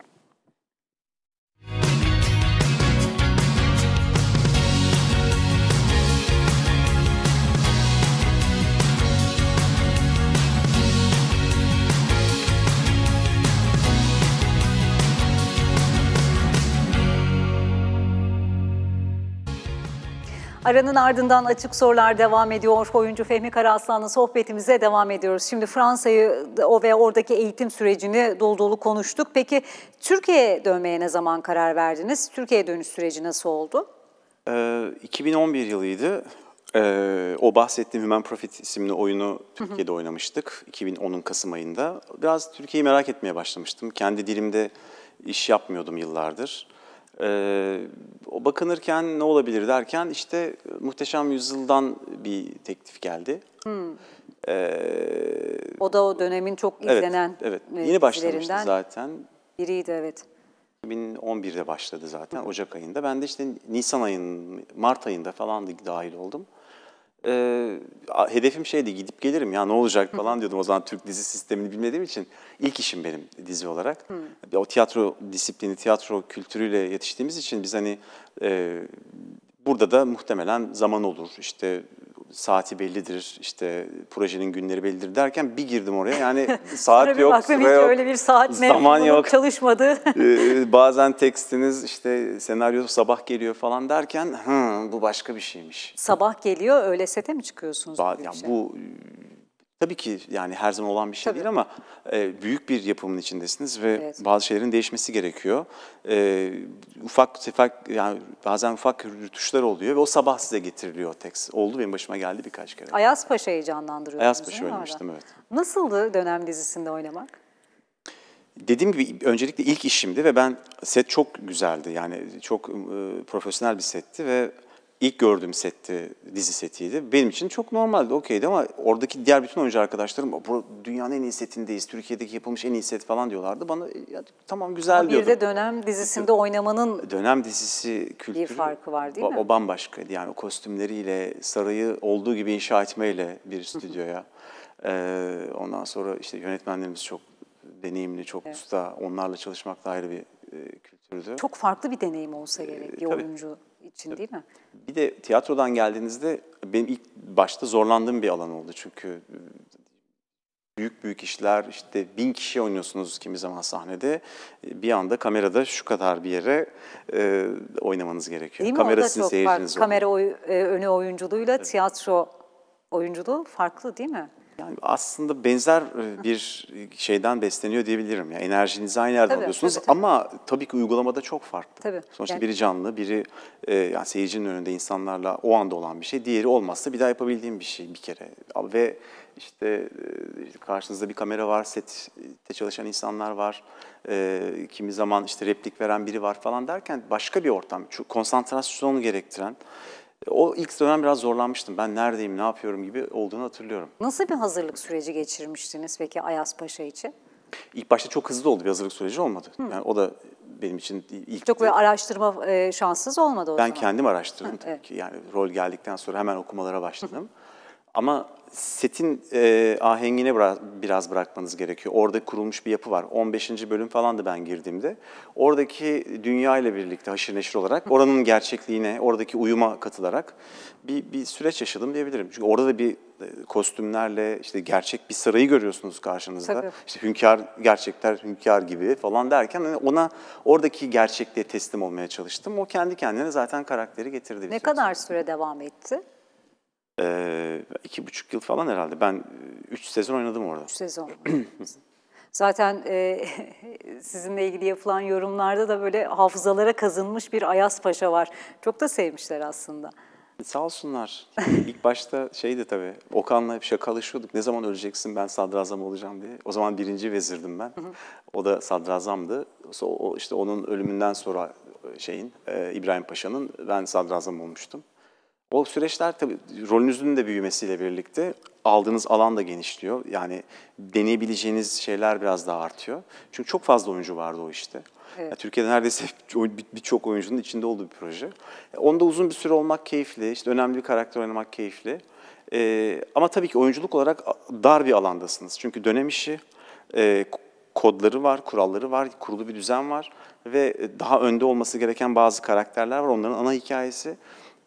Aranın ardından açık sorular devam ediyor. Oyuncu Fehmi Karaslan'la sohbetimize devam ediyoruz. Şimdi Fransa'yı ve oradaki eğitim sürecini dolu dolu konuştuk. Peki Türkiye'ye dönmeye ne zaman karar verdiniz? Türkiye'ye dönüş süreci nasıl oldu? Ee, 2011 yılıydı. Ee, o bahsettiğim Human Profit isimli oyunu Türkiye'de oynamıştık 2010'un Kasım ayında. Biraz Türkiye'yi merak etmeye başlamıştım. Kendi dilimde iş yapmıyordum yıllardır. Ee, o bakınırken ne olabilir derken işte Muhteşem Yüzyıl'dan bir teklif geldi. Hmm. Ee, o da o dönemin çok izlenen Evet, evet. yeni başlamıştı zaten. Biriydi evet. 2011'de başladı zaten Ocak ayında. Ben de işte Nisan ayının, Mart ayında falan da dahil oldum. E, hedefim şeydi gidip gelirim ya ne olacak falan diyordum o zaman Türk dizi sistemini bilmediğim için. ilk işim benim dizi olarak. Hmm. O tiyatro disiplini, tiyatro kültürüyle yetiştiğimiz için biz hani e, burada da muhtemelen zaman olur işte saati bellidir, işte projenin günleri bellidir derken bir girdim oraya. Yani saat yok, baktım, yok, öyle bir saat zaman yok, çalışmadı. Ee, bazen tekstiniz işte senaryo sabah geliyor falan derken Hı, bu başka bir şeymiş. Sabah geliyor, öğle sete mi çıkıyorsunuz? Ba- yani şey? Bu Tabii ki yani her zaman olan bir şey Tabii. değil ama e, büyük bir yapımın içindesiniz ve evet. bazı şeylerin değişmesi gerekiyor. E, ufak tefek yani bazen ufak rütuşlar oluyor ve o sabah size getiriliyor tekst. Oldu benim başıma geldi birkaç kere. Ayaz Paşa'yı canlandırıyordunuz Ayaz Paşa oynamıştım evet. Nasıldı dönem dizisinde oynamak? Dediğim gibi öncelikle ilk işimdi ve ben set çok güzeldi. Yani çok e, profesyonel bir setti ve ilk gördüğüm setti, dizi setiydi. Benim için çok normaldi, okeydi ama oradaki diğer bütün oyuncu arkadaşlarım bu dünyanın en iyi setindeyiz, Türkiye'deki yapılmış en iyi set falan diyorlardı. Bana ya, tamam güzel ama diyordum. Bir de dönem dizisinde oynamanın dönem dizisi kültürü bir farkı var değil mi? O bambaşkaydı yani o kostümleriyle, sarayı olduğu gibi inşa etmeyle bir stüdyoya. ee, ondan sonra işte yönetmenlerimiz çok deneyimli, çok evet. usta. Onlarla çalışmak da ayrı bir e, kültürdü. Çok farklı bir deneyim olsa gerek ee, bir ee, oyuncu için değil mi? Bir de tiyatrodan geldiğinizde benim ilk başta zorlandığım bir alan oldu. Çünkü e, büyük büyük işler işte bin kişi oynuyorsunuz kimi zaman sahnede e, bir anda kamerada şu kadar bir yere e, oynamanız gerekiyor. Değil mi? Kamera sizin seyirciniz. Kamera oy, e, önü oyunculuğuyla evet. tiyatro oyunculuğu farklı değil mi? Yani aslında benzer e, bir e, şeyden besleniyor diyebilirim. Yani enerjinizi aynı yerden tabii, alıyorsunuz tabii, tabii. ama tabii ki uygulamada çok farklı. Tabii, Sonuçta yani. biri canlı, biri e, yani seyircinin önünde insanlarla o anda olan bir şey. Diğeri olmazsa bir daha yapabildiğim bir şey bir kere. Ve işte e, karşınızda bir kamera var, sette çalışan insanlar var, e, kimi zaman işte replik veren biri var falan derken başka bir ortam, konsantrasyonu gerektiren o ilk dönem biraz zorlanmıştım. Ben neredeyim, ne yapıyorum gibi olduğunu hatırlıyorum. Nasıl bir hazırlık süreci geçirmiştiniz peki Ayas Paşa için? İlk başta çok hızlı oldu bir hazırlık süreci olmadı. Hı. Yani o da benim için ilk çok böyle araştırma e, şanssız olmadı o ben zaman. Ben kendim araştırdım tabii evet. ki. Yani rol geldikten sonra hemen okumalara başladım. Ama setin e, ahengine biraz, bırakmanız gerekiyor. Orada kurulmuş bir yapı var. 15. bölüm falan da ben girdiğimde. Oradaki dünya ile birlikte haşır neşir olarak oranın gerçekliğine, oradaki uyuma katılarak bir, bir süreç yaşadım diyebilirim. Çünkü orada da bir e, kostümlerle işte gerçek bir sarayı görüyorsunuz karşınızda. Tabii. İşte hünkâr gerçekler hünkâr gibi falan derken yani ona oradaki gerçekliğe teslim olmaya çalıştım. O kendi kendine zaten karakteri getirdi. Ne kadar süre devam etti? Ee, iki buçuk yıl falan herhalde. Ben e, üç sezon oynadım orada. Üç sezon. Zaten e, sizinle ilgili yapılan yorumlarda da böyle hafızalara kazınmış bir Ayas Paşa var. Çok da sevmişler aslında. Sağ olsunlar. İlk başta şeydi tabii, Okan'la hep şakalaşıyorduk. Ne zaman öleceksin ben sadrazam olacağım diye. O zaman birinci vezirdim ben. O da sadrazamdı. İşte onun ölümünden sonra e, şeyin, e, İbrahim Paşa'nın ben sadrazam olmuştum. O süreçler tabii rolünüzün de büyümesiyle birlikte aldığınız alan da genişliyor. Yani deneyebileceğiniz şeyler biraz daha artıyor. Çünkü çok fazla oyuncu vardı o işte. Evet. Yani Türkiye'de neredeyse birçok oyuncunun içinde olduğu bir proje. E, onda uzun bir süre olmak keyifli, işte önemli bir karakter oynamak keyifli. Ee, ama tabii ki oyunculuk olarak dar bir alandasınız. Çünkü dönem işi, e, kodları var, kuralları var, kurulu bir düzen var ve e, daha önde olması gereken bazı karakterler var. Onların ana hikayesi.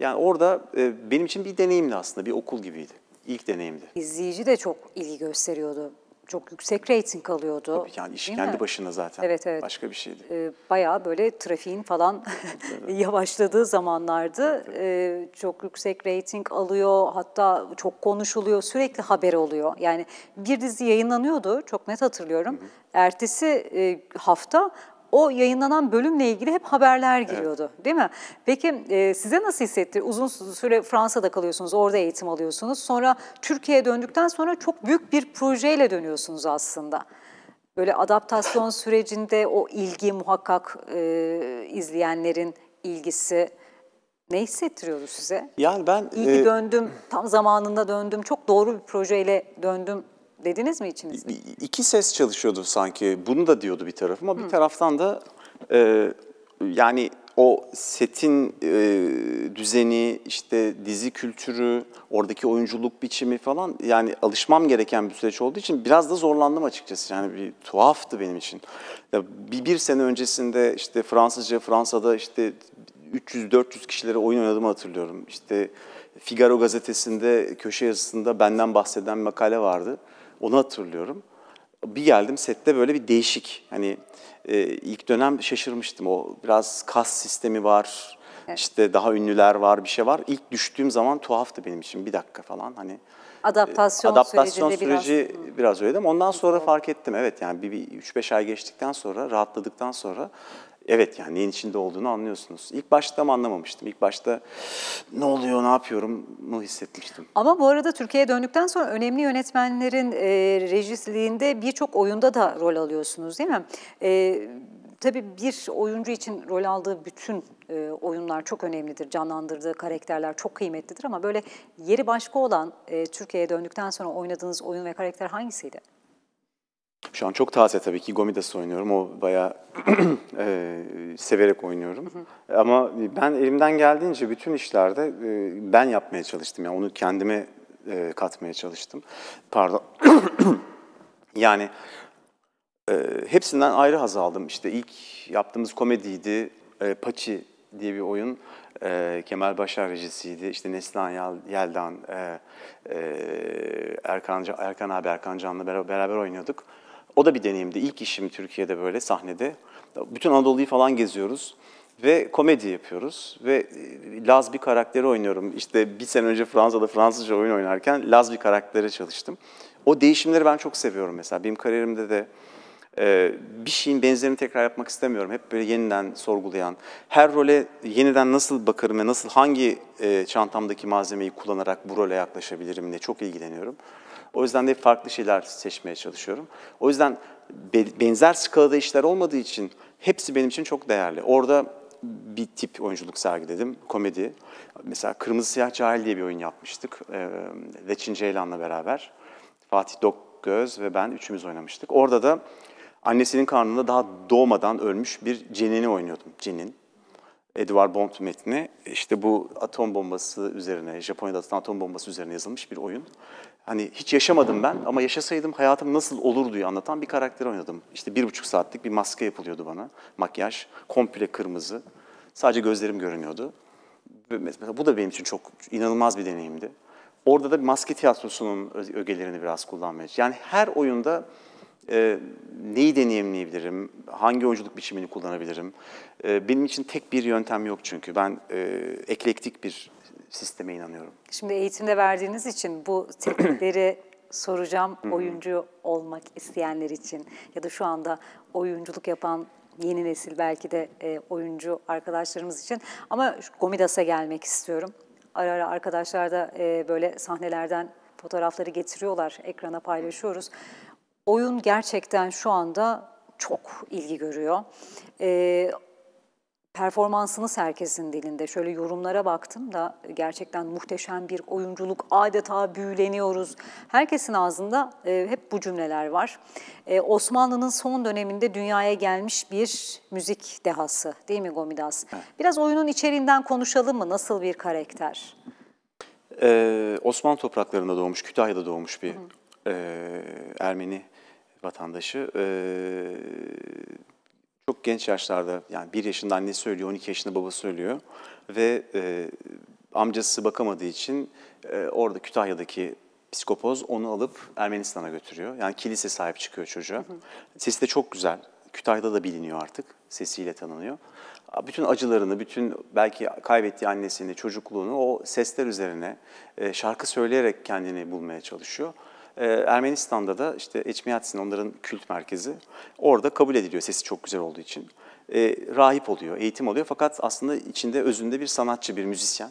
Yani orada e, benim için bir deneyimdi aslında, bir okul gibiydi. İlk deneyimdi. İzleyici de çok ilgi gösteriyordu. Çok yüksek reyting alıyordu. Tabii yani iş kendi mi? başına zaten. Evet evet. Başka bir şeydi. Ee, bayağı böyle trafiğin falan yavaşladığı zamanlardı. Ee, çok yüksek reyting alıyor. Hatta çok konuşuluyor. Sürekli haber oluyor. Yani bir dizi yayınlanıyordu. Çok net hatırlıyorum. Hı hı. Ertesi e, hafta o yayınlanan bölümle ilgili hep haberler giriyordu evet. değil mi? Peki e, size nasıl hissetti? Uzun süre Fransa'da kalıyorsunuz, orada eğitim alıyorsunuz. Sonra Türkiye'ye döndükten sonra çok büyük bir projeyle dönüyorsunuz aslında. Böyle adaptasyon sürecinde o ilgi muhakkak e, izleyenlerin ilgisi ne hissettiriyordu size? Yani ben... İyi ki e... döndüm, tam zamanında döndüm, çok doğru bir projeyle döndüm dediniz mi içinizde? İki ses çalışıyordu sanki. Bunu da diyordu bir tarafım ama Hı. bir taraftan da e, yani o setin e, düzeni, işte dizi kültürü, oradaki oyunculuk biçimi falan yani alışmam gereken bir süreç olduğu için biraz da zorlandım açıkçası. Yani bir tuhaftı benim için. Ya bir, bir sene öncesinde işte Fransızca Fransa'da işte 300-400 kişilere oyun oynadığımı hatırlıyorum. İşte Figaro gazetesinde köşe yazısında benden bahseden makale vardı. Onu hatırlıyorum. Bir geldim sette böyle bir değişik. Hani e, ilk dönem şaşırmıştım. O biraz kas sistemi var. Evet. İşte daha ünlüler var, bir şey var. İlk düştüğüm zaman tuhaftı benim için. Bir dakika falan hani e, adaptasyon, adaptasyon süreci, biraz, biraz öyle ama ondan sonra fark ettim. Evet yani bir, bir 3-5 ay geçtikten sonra, rahatladıktan sonra evet yani neyin içinde olduğunu anlıyorsunuz. İlk başta mı anlamamıştım. İlk başta ne oluyor, ne yapıyorum mu hissetmiştim. Ama bu arada Türkiye'ye döndükten sonra önemli yönetmenlerin e, rejisliğinde birçok oyunda da rol alıyorsunuz değil mi? E, tabii bir oyuncu için rol aldığı bütün e, oyunlar çok önemlidir. Canlandırdığı karakterler çok kıymetlidir ama böyle yeri başka olan e, Türkiye'ye döndükten sonra oynadığınız oyun ve karakter hangisiydi? Şu an çok taze tabii ki Gomidas oynuyorum. O bayağı e, severek oynuyorum. Hı hı. Ama ben elimden geldiğince bütün işlerde e, ben yapmaya çalıştım. Yani onu kendime e, katmaya çalıştım. Pardon. yani e, hepsinden ayrı haz aldım. İşte ilk yaptığımız komediydi. E, Paçi diye bir oyun. E, Kemal Başar rejisiydi. İşte Neslihan Yel, Yeldan, e, e, Erkan, Erkan abi, Erkan Can'la beraber, beraber oynuyorduk. O da bir deneyimdi. İlk işim Türkiye'de böyle sahnede. Bütün Anadolu'yu falan geziyoruz ve komedi yapıyoruz ve e, Laz bir karakteri oynuyorum. İşte bir sene önce Fransa'da Fransızca oyun oynarken Laz bir karaktere çalıştım. O değişimleri ben çok seviyorum mesela. Benim kariyerimde de e, bir şeyin benzerini tekrar yapmak istemiyorum. Hep böyle yeniden sorgulayan, her role yeniden nasıl bakarım ve nasıl hangi e, çantamdaki malzemeyi kullanarak bu role yaklaşabilirim diye çok ilgileniyorum. O yüzden de farklı şeyler seçmeye çalışıyorum. O yüzden benzer skalada işler olmadığı için hepsi benim için çok değerli. Orada bir tip oyunculuk sergiledim, komedi. Mesela Kırmızı Siyah Cahil diye bir oyun yapmıştık. Leçin Ceylan'la beraber. Fatih Dokgöz ve ben üçümüz oynamıştık. Orada da annesinin karnında daha doğmadan ölmüş bir cenini oynuyordum. Cenin. Edward Bond metni işte bu atom bombası üzerine, Japonya'da atılan atom bombası üzerine yazılmış bir oyun hani hiç yaşamadım ben ama yaşasaydım hayatım nasıl olur diye anlatan bir karakter oynadım. İşte bir buçuk saatlik bir maske yapılıyordu bana, makyaj, komple kırmızı. Sadece gözlerim görünüyordu. Mesela bu da benim için çok inanılmaz bir deneyimdi. Orada da maske tiyatrosunun ögelerini biraz kullanmaya Yani her oyunda e, neyi deneyimleyebilirim, hangi oyunculuk biçimini kullanabilirim. E, benim için tek bir yöntem yok çünkü. Ben e, eklektik bir sisteme inanıyorum. Şimdi eğitimde verdiğiniz için bu teknikleri soracağım oyuncu olmak isteyenler için ya da şu anda oyunculuk yapan yeni nesil belki de e, oyuncu arkadaşlarımız için. Ama Gomidas'a gelmek istiyorum. Ara ara arkadaşlar da e, böyle sahnelerden fotoğrafları getiriyorlar, ekrana paylaşıyoruz. Oyun gerçekten şu anda çok ilgi görüyor. E, performansınız herkesin dilinde. Şöyle yorumlara baktım da gerçekten muhteşem bir oyunculuk, adeta büyüleniyoruz. Herkesin ağzında e, hep bu cümleler var. E, Osmanlı'nın son döneminde dünyaya gelmiş bir müzik dehası değil mi Gomidas? Evet. Biraz oyunun içeriğinden konuşalım mı? Nasıl bir karakter? Ee, Osmanlı topraklarında doğmuş, Kütahya'da doğmuş bir e, Ermeni vatandaşı. E, çok genç yaşlarda yani bir yaşında annesi ölüyor, 12 yaşında baba söylüyor ve e, amcası bakamadığı için e, orada Kütahya'daki psikopoz onu alıp Ermenistan'a götürüyor. Yani kilise sahip çıkıyor çocuğa. Sesi de çok güzel. Kütahya'da da biliniyor artık. Sesiyle tanınıyor. Bütün acılarını, bütün belki kaybettiği annesini, çocukluğunu o sesler üzerine e, şarkı söyleyerek kendini bulmaya çalışıyor. Ee, Ermenistan'da da işte Eçmiyatsin onların kült merkezi. Orada kabul ediliyor sesi çok güzel olduğu için. Ee, rahip oluyor, eğitim oluyor fakat aslında içinde özünde bir sanatçı, bir müzisyen.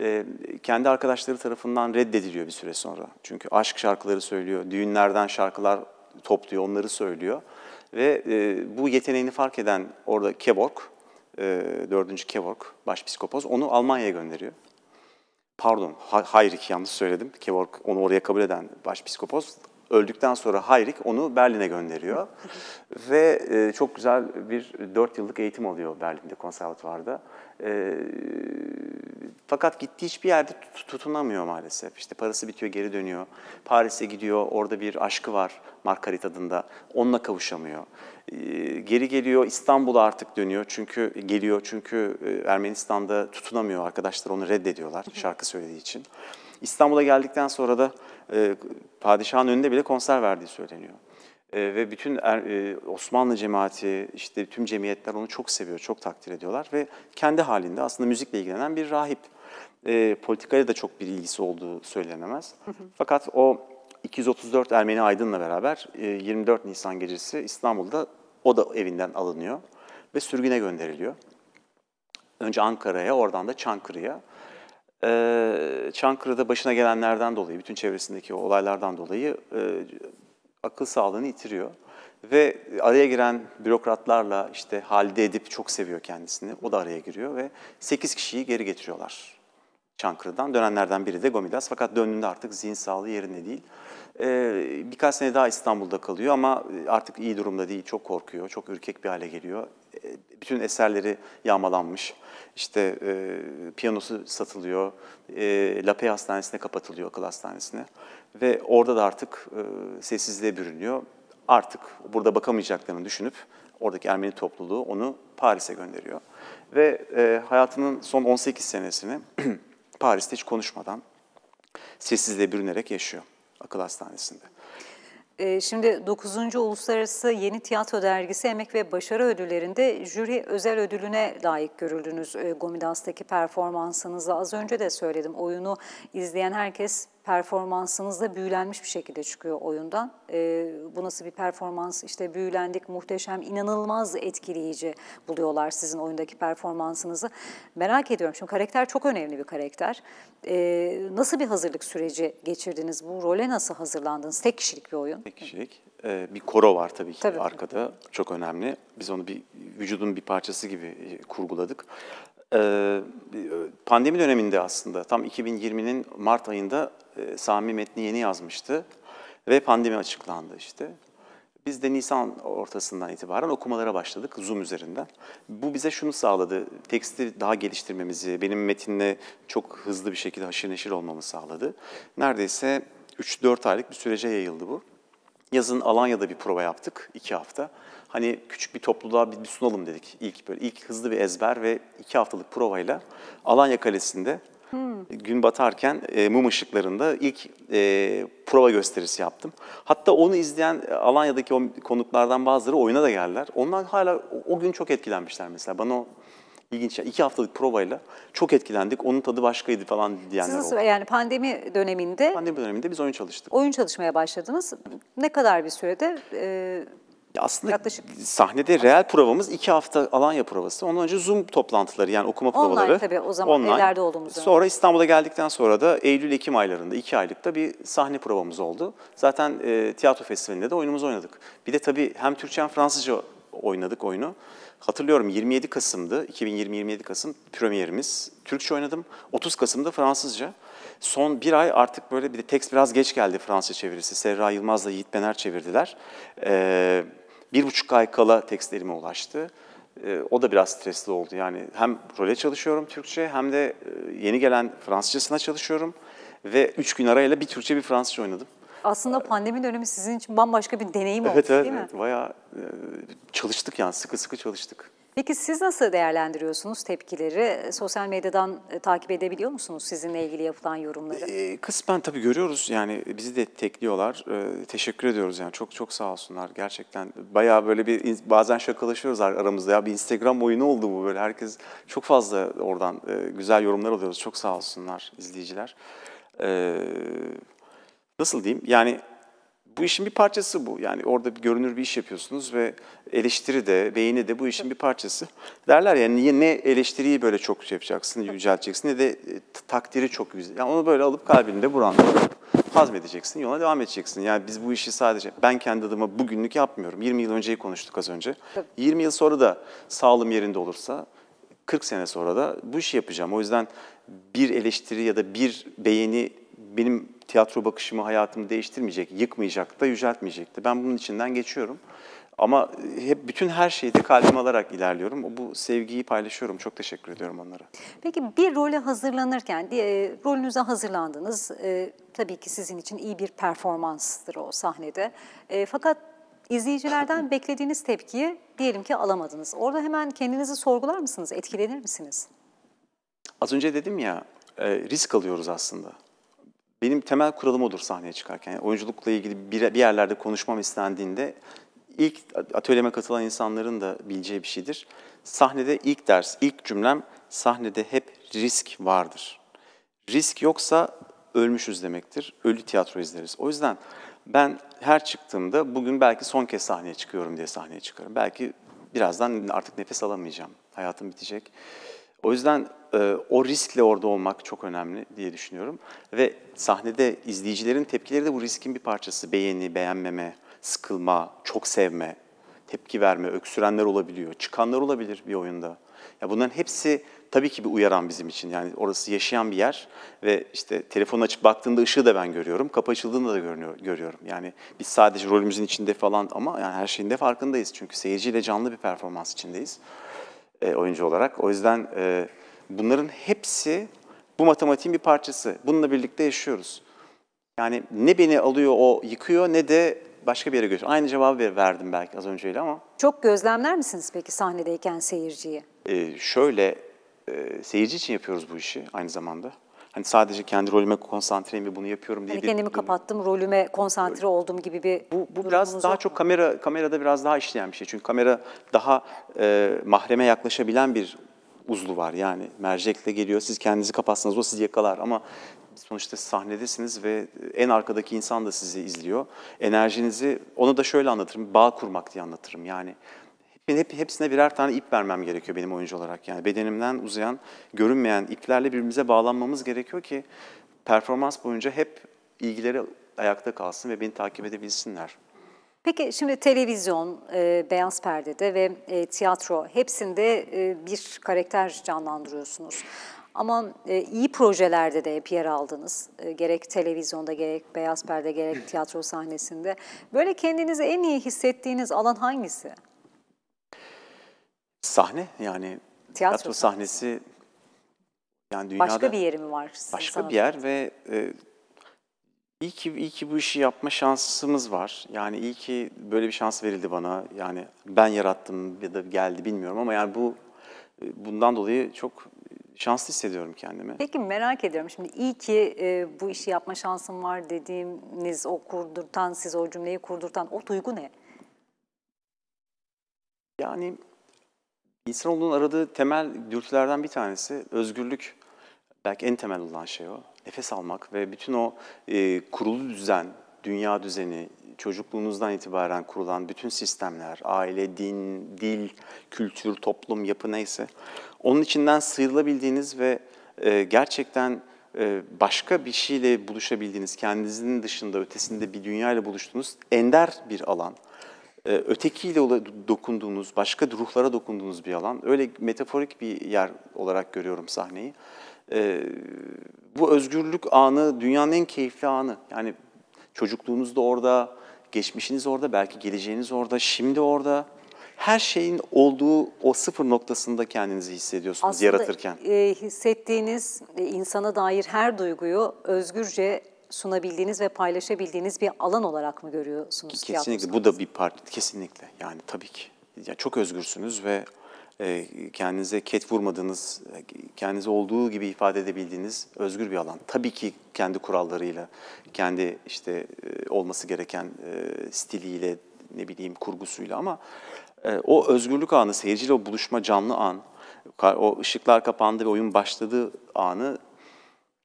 Ee, kendi arkadaşları tarafından reddediliyor bir süre sonra. Çünkü aşk şarkıları söylüyor, düğünlerden şarkılar topluyor, onları söylüyor. Ve e, bu yeteneğini fark eden orada Kevork, e, 4. Kevork başpiskopos onu Almanya'ya gönderiyor pardon Hayrik yanlış söyledim. Kevork onu oraya kabul eden başpiskopos öldükten sonra Hayrik onu Berlin'e gönderiyor. Ve e, çok güzel bir 4 yıllık eğitim alıyor Berlin'de konservatuvarda. E, fakat gittiği hiçbir yerde tutunamıyor maalesef. İşte parası bitiyor, geri dönüyor. Paris'e gidiyor, orada bir aşkı var Margarit adında. Onunla kavuşamıyor. E, geri geliyor, İstanbul'a artık dönüyor. Çünkü geliyor çünkü e, Ermenistan'da tutunamıyor. Arkadaşlar onu reddediyorlar şarkı söylediği için. İstanbul'a geldikten sonra da e, padişahın önünde bile konser verdiği söyleniyor. Ee, ve bütün er, e, Osmanlı cemaati, işte tüm cemiyetler onu çok seviyor, çok takdir ediyorlar ve kendi halinde aslında müzikle ilgilenen bir rahip. E, politikaya da çok bir ilgisi olduğu söylenemez. Hı hı. Fakat o 234 Ermeni aydınla beraber e, 24 Nisan gecesi İstanbul'da o da evinden alınıyor ve sürgüne gönderiliyor. Önce Ankara'ya, oradan da Çankırı'ya. Ee, Çankırı'da başına gelenlerden dolayı, bütün çevresindeki olaylardan dolayı e, akıl sağlığını yitiriyor. Ve araya giren bürokratlarla işte halde edip çok seviyor kendisini. O da araya giriyor ve 8 kişiyi geri getiriyorlar Çankırı'dan. Dönenlerden biri de Gomidas fakat döndüğünde artık zihin sağlığı yerinde değil. Ee, birkaç sene daha İstanbul'da kalıyor ama artık iyi durumda değil, çok korkuyor, çok ürkek bir hale geliyor. Ee, bütün eserleri yağmalanmış, işte e, piyanosu satılıyor, e, ee, Lape Hastanesi'ne kapatılıyor, akıl hastanesine. Ve orada da artık e, sessizliğe bürünüyor. Artık burada bakamayacaklarını düşünüp oradaki Ermeni topluluğu onu Paris'e gönderiyor. Ve e, hayatının son 18 senesini Paris'te hiç konuşmadan sessizliğe bürünerek yaşıyor akıl hastanesinde. E, şimdi 9. Uluslararası Yeni Tiyatro Dergisi Emek ve Başarı Ödülleri'nde jüri özel ödülüne layık görüldünüz e, Gomidas'taki performansınızla. Az önce de söyledim oyunu izleyen herkes performansınızda büyülenmiş bir şekilde çıkıyor oyundan. E, bu nasıl bir performans? İşte büyülendik, muhteşem, inanılmaz etkileyici buluyorlar sizin oyundaki performansınızı. Merak ediyorum. Çünkü karakter çok önemli bir karakter. E, nasıl bir hazırlık süreci geçirdiniz? Bu role nasıl hazırlandınız? Tek kişilik bir oyun. Tek kişilik. E, bir koro var tabii ki tabii. arkada. Çok önemli. Biz onu bir vücudun bir parçası gibi e, kurguladık pandemi döneminde aslında tam 2020'nin Mart ayında e, Sami metni yeni yazmıştı ve pandemi açıklandı işte. Biz de Nisan ortasından itibaren okumalara başladık Zoom üzerinden. Bu bize şunu sağladı, teksti daha geliştirmemizi, benim metinle çok hızlı bir şekilde haşır neşir olmamı sağladı. Neredeyse 3-4 aylık bir sürece yayıldı bu. Yazın Alanya'da bir prova yaptık, iki hafta. Hani küçük bir topluluğa bir sunalım dedik ilk böyle ilk hızlı bir ezber ve iki haftalık provayla Alanya Kalesi'nde Hmm. Gün batarken e, mum ışıklarında ilk e, prova gösterisi yaptım. Hatta onu izleyen e, Alanya'daki o konuklardan bazıları oyuna da geldiler. Onlar hala o gün çok etkilenmişler mesela. Bana o ilginç. Yani iki haftalık provayla çok etkilendik. Onun tadı başkaydı falan diyenler Siz nasıl, oldu. Yani pandemi döneminde? Pandemi döneminde biz oyun çalıştık. Oyun çalışmaya başladınız. Ne kadar bir sürede? E, ya aslında Yaklaşık sahnede real provamız iki hafta Alanya provası. Ondan önce Zoom toplantıları yani okuma provaları. Online tabii o zaman online. evlerde olduğumuz dönem. Sonra İstanbul'a geldikten sonra da Eylül-Ekim aylarında iki aylıkta bir sahne provamız oldu. Zaten e, tiyatro festivalinde de oyunumuzu oynadık. Bir de tabii hem Türkçe hem Fransızca oynadık oyunu. Hatırlıyorum 27 Kasım'dı, 2020-27 Kasım premierimiz. Türkçe oynadım, 30 Kasım'da Fransızca. Son bir ay artık böyle bir de tekst biraz geç geldi Fransızca çevirisi. Serra Yılmaz'la Yiğit Bener çevirdiler. Ee, bir buçuk ay kala tekstlerime ulaştı. Ee, o da biraz stresli oldu. Yani hem role çalışıyorum Türkçe hem de e, yeni gelen Fransızcasına çalışıyorum. Ve üç gün arayla bir Türkçe bir Fransızca oynadım. Aslında pandemi dönemi sizin için bambaşka bir deneyim evet, oldu evet, değil mi? Evet, bayağı e, çalıştık yani sıkı sıkı çalıştık. Peki siz nasıl değerlendiriyorsunuz tepkileri? Sosyal medyadan e, takip edebiliyor musunuz sizinle ilgili yapılan yorumları? E, kısmen tabii görüyoruz. Yani bizi de tekliyorlar. E, teşekkür ediyoruz yani. Çok çok sağ olsunlar. Gerçekten bayağı böyle bir bazen şakalaşıyoruz aramızda. Ya bir Instagram oyunu oldu bu böyle. Herkes çok fazla oradan e, güzel yorumlar alıyoruz. Çok sağ olsunlar izleyiciler. E, nasıl diyeyim? Yani bu işin bir parçası bu. Yani orada bir görünür bir iş yapıyorsunuz ve eleştiri de, beğeni de bu işin bir parçası. Derler yani niye ne eleştiriyi böyle çok şey yapacaksın, yücelteceksin ne de e, takdiri çok güzel. Yani onu böyle alıp kalbinde buranda hazmedeceksin, yola devam edeceksin. Yani biz bu işi sadece ben kendi adıma bugünlük yapmıyorum. 20 yıl önceyi konuştuk az önce. 20 yıl sonra da sağlığım yerinde olursa 40 sene sonra da bu işi yapacağım. O yüzden bir eleştiri ya da bir beğeni benim tiyatro bakışımı hayatımı değiştirmeyecek, yıkmayacak da, yüceltmeyecek de. Ben bunun içinden geçiyorum. Ama e, hep bütün her şeyi de kalbime alarak ilerliyorum. Bu sevgiyi paylaşıyorum. Çok teşekkür ediyorum onlara. Peki bir role hazırlanırken, e, rolünüze hazırlandınız. E, tabii ki sizin için iyi bir performanstır o sahnede. Fakat izleyicilerden beklediğiniz tepkiyi diyelim ki alamadınız. Orada hemen kendinizi sorgular mısınız? Etkilenir misiniz? Az önce dedim ya risk alıyoruz aslında benim temel kuralım odur sahneye çıkarken. Yani oyunculukla ilgili bir, bir yerlerde konuşmam istendiğinde ilk atölyeme katılan insanların da bileceği bir şeydir. Sahnede ilk ders, ilk cümlem sahnede hep risk vardır. Risk yoksa ölmüşüz demektir. Ölü tiyatro izleriz. O yüzden ben her çıktığımda bugün belki son kez sahneye çıkıyorum diye sahneye çıkarım. Belki birazdan artık nefes alamayacağım. Hayatım bitecek. O yüzden ee, o riskle orada olmak çok önemli diye düşünüyorum. Ve sahnede izleyicilerin tepkileri de bu riskin bir parçası. Beğeni, beğenmeme, sıkılma, çok sevme, tepki verme, öksürenler olabiliyor, çıkanlar olabilir bir oyunda. Ya bunların hepsi tabii ki bir uyaran bizim için. Yani orası yaşayan bir yer ve işte telefon açıp baktığında ışığı da ben görüyorum, kapı açıldığında da görünüyor, görüyorum. Yani biz sadece rolümüzün içinde falan ama yani her şeyin de farkındayız. Çünkü seyirciyle canlı bir performans içindeyiz e, oyuncu olarak. O yüzden... E, Bunların hepsi bu matematiğin bir parçası. Bununla birlikte yaşıyoruz. Yani ne beni alıyor o yıkıyor ne de başka bir yere götürüyor. Aynı cevabı verdim belki az önceyle ama. Çok gözlemler misiniz peki sahnedeyken seyirciyi? Ee, şöyle e, seyirci için yapıyoruz bu işi aynı zamanda. Hani sadece kendi rolüme konsantreyim ve bunu yapıyorum hani diye. Hani bir, kendimi bir, kapattım, rolüme konsantre oldum gibi bir Bu, bu biraz daha çok mu? kamera kamerada biraz daha işleyen bir şey. Çünkü kamera daha e, mahreme yaklaşabilen bir uzlu var. Yani mercekle geliyor. Siz kendinizi kapatsanız o sizi yakalar ama sonuçta sahnedesiniz ve en arkadaki insan da sizi izliyor. Enerjinizi ona da şöyle anlatırım. Bağ kurmak diye anlatırım. Yani hep, hepsine birer tane ip vermem gerekiyor benim oyuncu olarak. Yani bedenimden uzayan, görünmeyen iplerle birbirimize bağlanmamız gerekiyor ki performans boyunca hep ilgileri ayakta kalsın ve beni takip edebilsinler. Peki şimdi televizyon, e, beyaz perdede ve e, tiyatro hepsinde e, bir karakter canlandırıyorsunuz. Ama e, iyi projelerde de hep yer aldınız. E, gerek televizyonda, gerek beyaz perde, gerek tiyatro sahnesinde. Böyle kendinizi en iyi hissettiğiniz alan hangisi? Sahne yani tiyatro, tiyatro sahnesi. Yani dünyada başka bir yeri mi var? Başka sanatın? bir yer ve e, İyi ki, iyi ki bu işi yapma şansımız var. Yani iyi ki böyle bir şans verildi bana. Yani ben yarattım ya da geldi bilmiyorum ama yani bu bundan dolayı çok şanslı hissediyorum kendimi. Peki merak ediyorum şimdi iyi ki e, bu işi yapma şansım var dediğiniz o kurdurtan, siz o cümleyi kurdurtan o duygu ne? Yani insanoğlunun aradığı temel dürtülerden bir tanesi özgürlük. Belki en temel olan şey o nefes almak ve bütün o e, kurulu düzen, dünya düzeni, çocukluğunuzdan itibaren kurulan bütün sistemler, aile, din, dil, kültür, toplum, yapı neyse, onun içinden sıyrılabildiğiniz ve e, gerçekten e, başka bir şeyle buluşabildiğiniz, kendinizin dışında, ötesinde bir dünyayla buluştuğunuz ender bir alan e, ötekiyle dokunduğunuz, başka ruhlara dokunduğunuz bir alan. Öyle metaforik bir yer olarak görüyorum sahneyi e, bu özgürlük anı dünyanın en keyifli anı. Yani çocukluğunuz da orada, geçmişiniz orada, belki geleceğiniz orada, şimdi orada. Her şeyin olduğu o sıfır noktasında kendinizi hissediyorsunuz Aslında, yaratırken. E, hissettiğiniz e, insana dair her duyguyu özgürce sunabildiğiniz ve paylaşabildiğiniz bir alan olarak mı görüyorsunuz? Kesinlikle bu da bir part. kesinlikle yani tabii ki. Yani çok özgürsünüz ve e, kendinize ket vurmadığınız, e, kendinizi olduğu gibi ifade edebildiğiniz özgür bir alan. Tabii ki kendi kurallarıyla, kendi işte e, olması gereken stiliyle, ne bileyim kurgusuyla ama o özgürlük anı, seyirciyle o buluşma canlı an, o ışıklar kapandı ve oyun başladı anı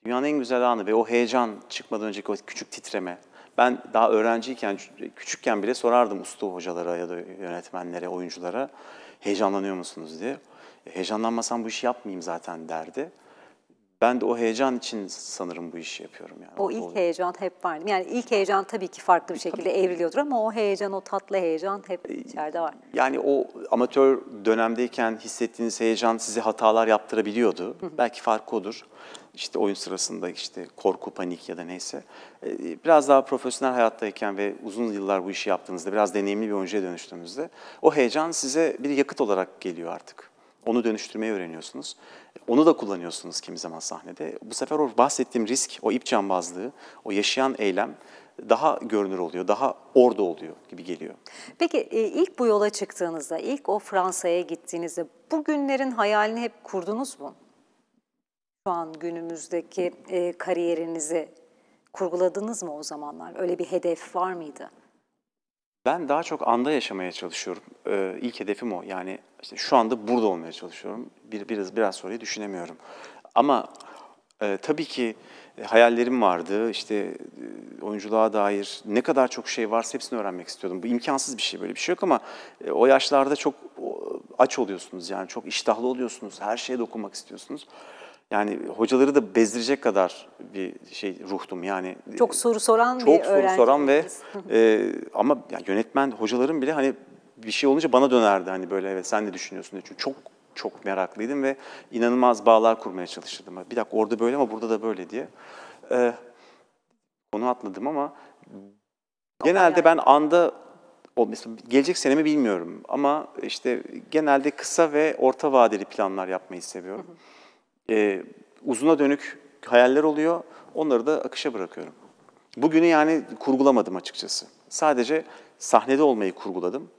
dünyanın en güzel anı ve o heyecan çıkmadan önceki o küçük titreme. Ben daha öğrenciyken, küçükken bile sorardım usta hocalara ya da yönetmenlere, oyunculara heyecanlanıyor musunuz diye. E, heyecanlanmasam bu işi yapmayayım zaten derdi. Ben de o heyecan için sanırım bu işi yapıyorum yani. O, ilk oluyor. heyecan hep var. Yani ilk heyecan tabii ki farklı bir e, şekilde tabii. evriliyordur ama o heyecan, o tatlı heyecan hep e, içeride var. Yani o amatör dönemdeyken hissettiğiniz heyecan sizi hatalar yaptırabiliyordu. Hı hı. Belki farkı odur işte oyun sırasında işte korku, panik ya da neyse. E, biraz daha profesyonel hayattayken ve uzun yıllar bu işi yaptığınızda, biraz deneyimli bir oyuncuya dönüştüğünüzde o heyecan size bir yakıt olarak geliyor artık. Onu dönüştürmeyi öğreniyorsunuz. Onu da kullanıyorsunuz kimi zaman sahnede. Bu sefer o bahsettiğim risk, o ip cambazlığı, o yaşayan eylem daha görünür oluyor, daha orada oluyor gibi geliyor. Peki e, ilk bu yola çıktığınızda, ilk o Fransa'ya gittiğinizde bugünlerin hayalini hep kurdunuz mu? Şu an günümüzdeki e, kariyerinizi kurguladınız mı o zamanlar? Öyle bir hedef var mıydı? Ben daha çok anda yaşamaya çalışıyorum. Ee, ilk hedefim o. Yani işte şu anda burada olmaya çalışıyorum. Bir, biraz biraz sonrayı düşünemiyorum. Ama e, tabii ki e, hayallerim vardı. İşte e, oyunculuğa dair ne kadar çok şey varsa hepsini öğrenmek istiyordum. Bu imkansız bir şey böyle bir şey yok ama e, o yaşlarda çok aç oluyorsunuz yani çok iştahlı oluyorsunuz. Her şeye dokunmak istiyorsunuz. Yani hocaları da bezdirecek kadar bir şey ruhtum yani. Çok soru soran çok bir öğrenci. Çok soru soran ve e, ama yani yönetmen hocalarım bile hani bir şey olunca bana dönerdi hani böyle evet sen de düşünüyorsun diye. Çünkü çok çok meraklıydım ve inanılmaz bağlar kurmaya çalışırdım. Bir dakika orada böyle ama burada da böyle diye. Ee, onu atladım ama genelde ben anda gelecek senemi bilmiyorum ama işte genelde kısa ve orta vadeli planlar yapmayı seviyorum. Hı hı e, uzuna dönük hayaller oluyor. Onları da akışa bırakıyorum. Bugünü yani kurgulamadım açıkçası. Sadece sahnede olmayı kurguladım.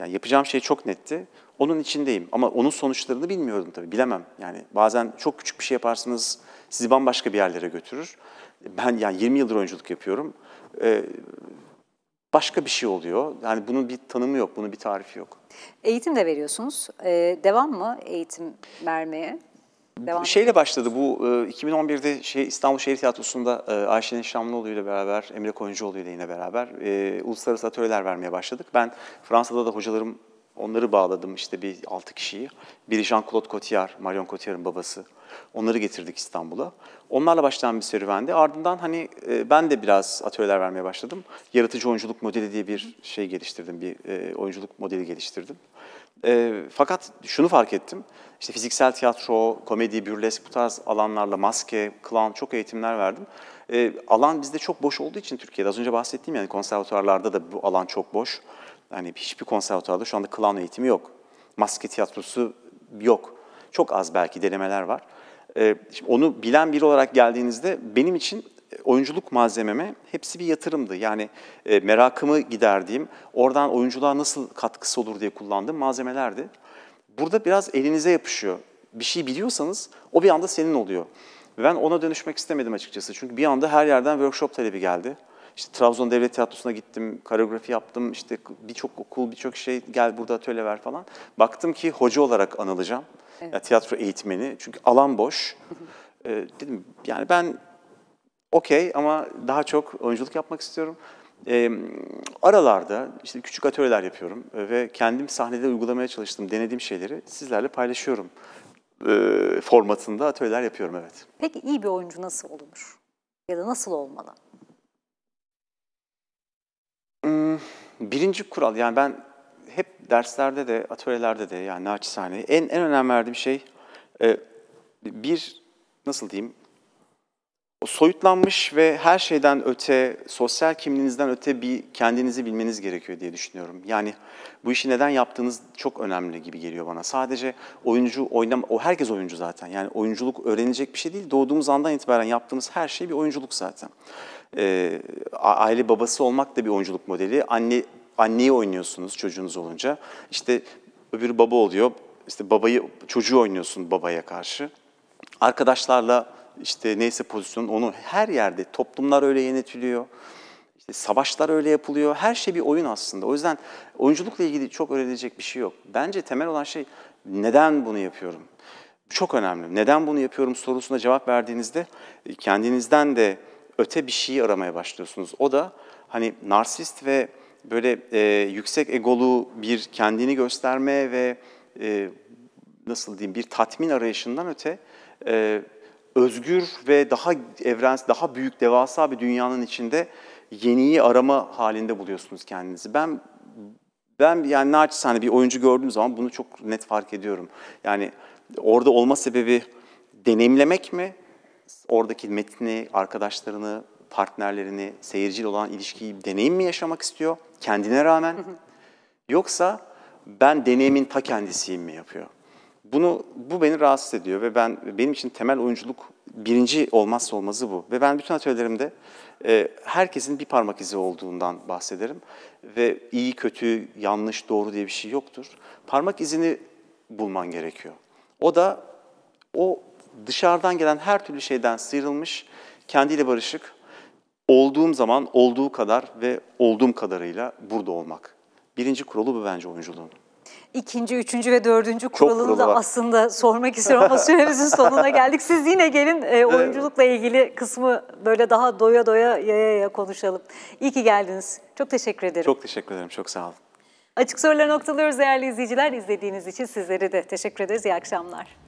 Yani yapacağım şey çok netti. Onun içindeyim ama onun sonuçlarını bilmiyordum tabii, bilemem. Yani bazen çok küçük bir şey yaparsınız, sizi bambaşka bir yerlere götürür. Ben yani 20 yıldır oyunculuk yapıyorum. Ee, başka bir şey oluyor. Yani bunun bir tanımı yok, bunun bir tarifi yok. Eğitim de veriyorsunuz. Ee, devam mı eğitim vermeye? Devam Şeyle başladı bu 2011'de e, şey İstanbul Şehir Tiyatrosu'nda e, Ayşe'nin Şamlıoğlu ile beraber, Emre Koyuncuoğlu ile yine beraber e, uluslararası atölyeler vermeye başladık. Ben Fransa'da da hocalarım onları bağladım işte bir altı kişiyi. Biri Jean-Claude Cotillard, Marion Cotillard'ın babası. Onları getirdik İstanbul'a. Onlarla başlayan bir serüvendi. Ardından hani e, ben de biraz atölyeler vermeye başladım. Yaratıcı oyunculuk modeli diye bir şey geliştirdim, bir oyunculuk modeli geliştirdim. fakat şunu fark ettim. İşte fiziksel tiyatro, komedi, bürlesk bu tarz alanlarla maske, clown çok eğitimler verdim. E, alan bizde çok boş olduğu için Türkiye'de az önce bahsettiğim yani konservatuarlarda da bu alan çok boş. Yani hiçbir konservatuarda şu anda clown eğitimi yok. Maske tiyatrosu yok. Çok az belki denemeler var. E, şimdi onu bilen biri olarak geldiğinizde benim için e, oyunculuk malzememe hepsi bir yatırımdı. Yani e, merakımı giderdiğim, oradan oyunculuğa nasıl katkısı olur diye kullandığım malzemelerdi. Burada biraz elinize yapışıyor. Bir şey biliyorsanız o bir anda senin oluyor. Ben ona dönüşmek istemedim açıkçası. Çünkü bir anda her yerden workshop talebi geldi. İşte Trabzon Devlet Tiyatrosu'na gittim, koreografi yaptım, işte birçok okul, birçok şey gel burada atölye ver falan. Baktım ki hoca olarak anılacağım. Evet. Yani tiyatro eğitmeni. Çünkü alan boş. ee, dedim yani ben okey ama daha çok oyunculuk yapmak istiyorum. E, aralarda işte küçük atölyeler yapıyorum e, ve kendim sahnede uygulamaya çalıştığım, denediğim şeyleri sizlerle paylaşıyorum. E, formatında atölyeler yapıyorum evet. Peki iyi bir oyuncu nasıl olunur? Ya da nasıl olmalı? Hmm, birinci kural yani ben hep derslerde de atölyelerde de yani naçizane en, en önem verdiğim şey e, bir nasıl diyeyim soyutlanmış ve her şeyden öte, sosyal kimliğinizden öte bir kendinizi bilmeniz gerekiyor diye düşünüyorum. Yani bu işi neden yaptığınız çok önemli gibi geliyor bana. Sadece oyuncu oynam, o herkes oyuncu zaten. Yani oyunculuk öğrenecek bir şey değil. Doğduğumuz andan itibaren yaptığımız her şey bir oyunculuk zaten. Ee, aile babası olmak da bir oyunculuk modeli. Anne anneyi oynuyorsunuz çocuğunuz olunca. İşte öbürü baba oluyor. İşte babayı çocuğu oynuyorsun babaya karşı. Arkadaşlarla işte neyse pozisyon onu her yerde toplumlar öyle yönetiliyor. İşte savaşlar öyle yapılıyor. Her şey bir oyun aslında. O yüzden oyunculukla ilgili çok öğrenecek bir şey yok. Bence temel olan şey neden bunu yapıyorum? Çok önemli. Neden bunu yapıyorum sorusuna cevap verdiğinizde e, kendinizden de öte bir şeyi aramaya başlıyorsunuz. O da hani narsist ve böyle e, yüksek egolu bir kendini gösterme ve e, nasıl diyeyim bir tatmin arayışından öte e, özgür ve daha evrens, daha büyük, devasa bir dünyanın içinde yeniyi arama halinde buluyorsunuz kendinizi. Ben ben yani naçizane bir oyuncu gördüğüm zaman bunu çok net fark ediyorum. Yani orada olma sebebi deneyimlemek mi? Oradaki metni, arkadaşlarını, partnerlerini, seyirciyle olan ilişkiyi deneyim mi yaşamak istiyor kendine rağmen? Yoksa ben deneyimin ta kendisiyim mi yapıyor? Bunu bu beni rahatsız ediyor ve ben benim için temel oyunculuk birinci olmazsa olmazı bu. Ve ben bütün atölyelerimde e, herkesin bir parmak izi olduğundan bahsederim. Ve iyi, kötü, yanlış, doğru diye bir şey yoktur. Parmak izini bulman gerekiyor. O da o dışarıdan gelen her türlü şeyden sıyrılmış, kendiyle barışık, olduğum zaman olduğu kadar ve olduğum kadarıyla burada olmak. Birinci kuralı bu bence oyunculuğun ikinci, üçüncü ve dördüncü kuralını da aslında sormak istiyorum ama süremizin sonuna geldik. Siz yine gelin e, oyunculukla ilgili kısmı böyle daha doya doya yaya yaya konuşalım. İyi ki geldiniz. Çok teşekkür ederim. Çok teşekkür ederim. Çok sağ olun. Açık soruları noktalıyoruz değerli izleyiciler. İzlediğiniz için sizleri de teşekkür ederiz. İyi akşamlar.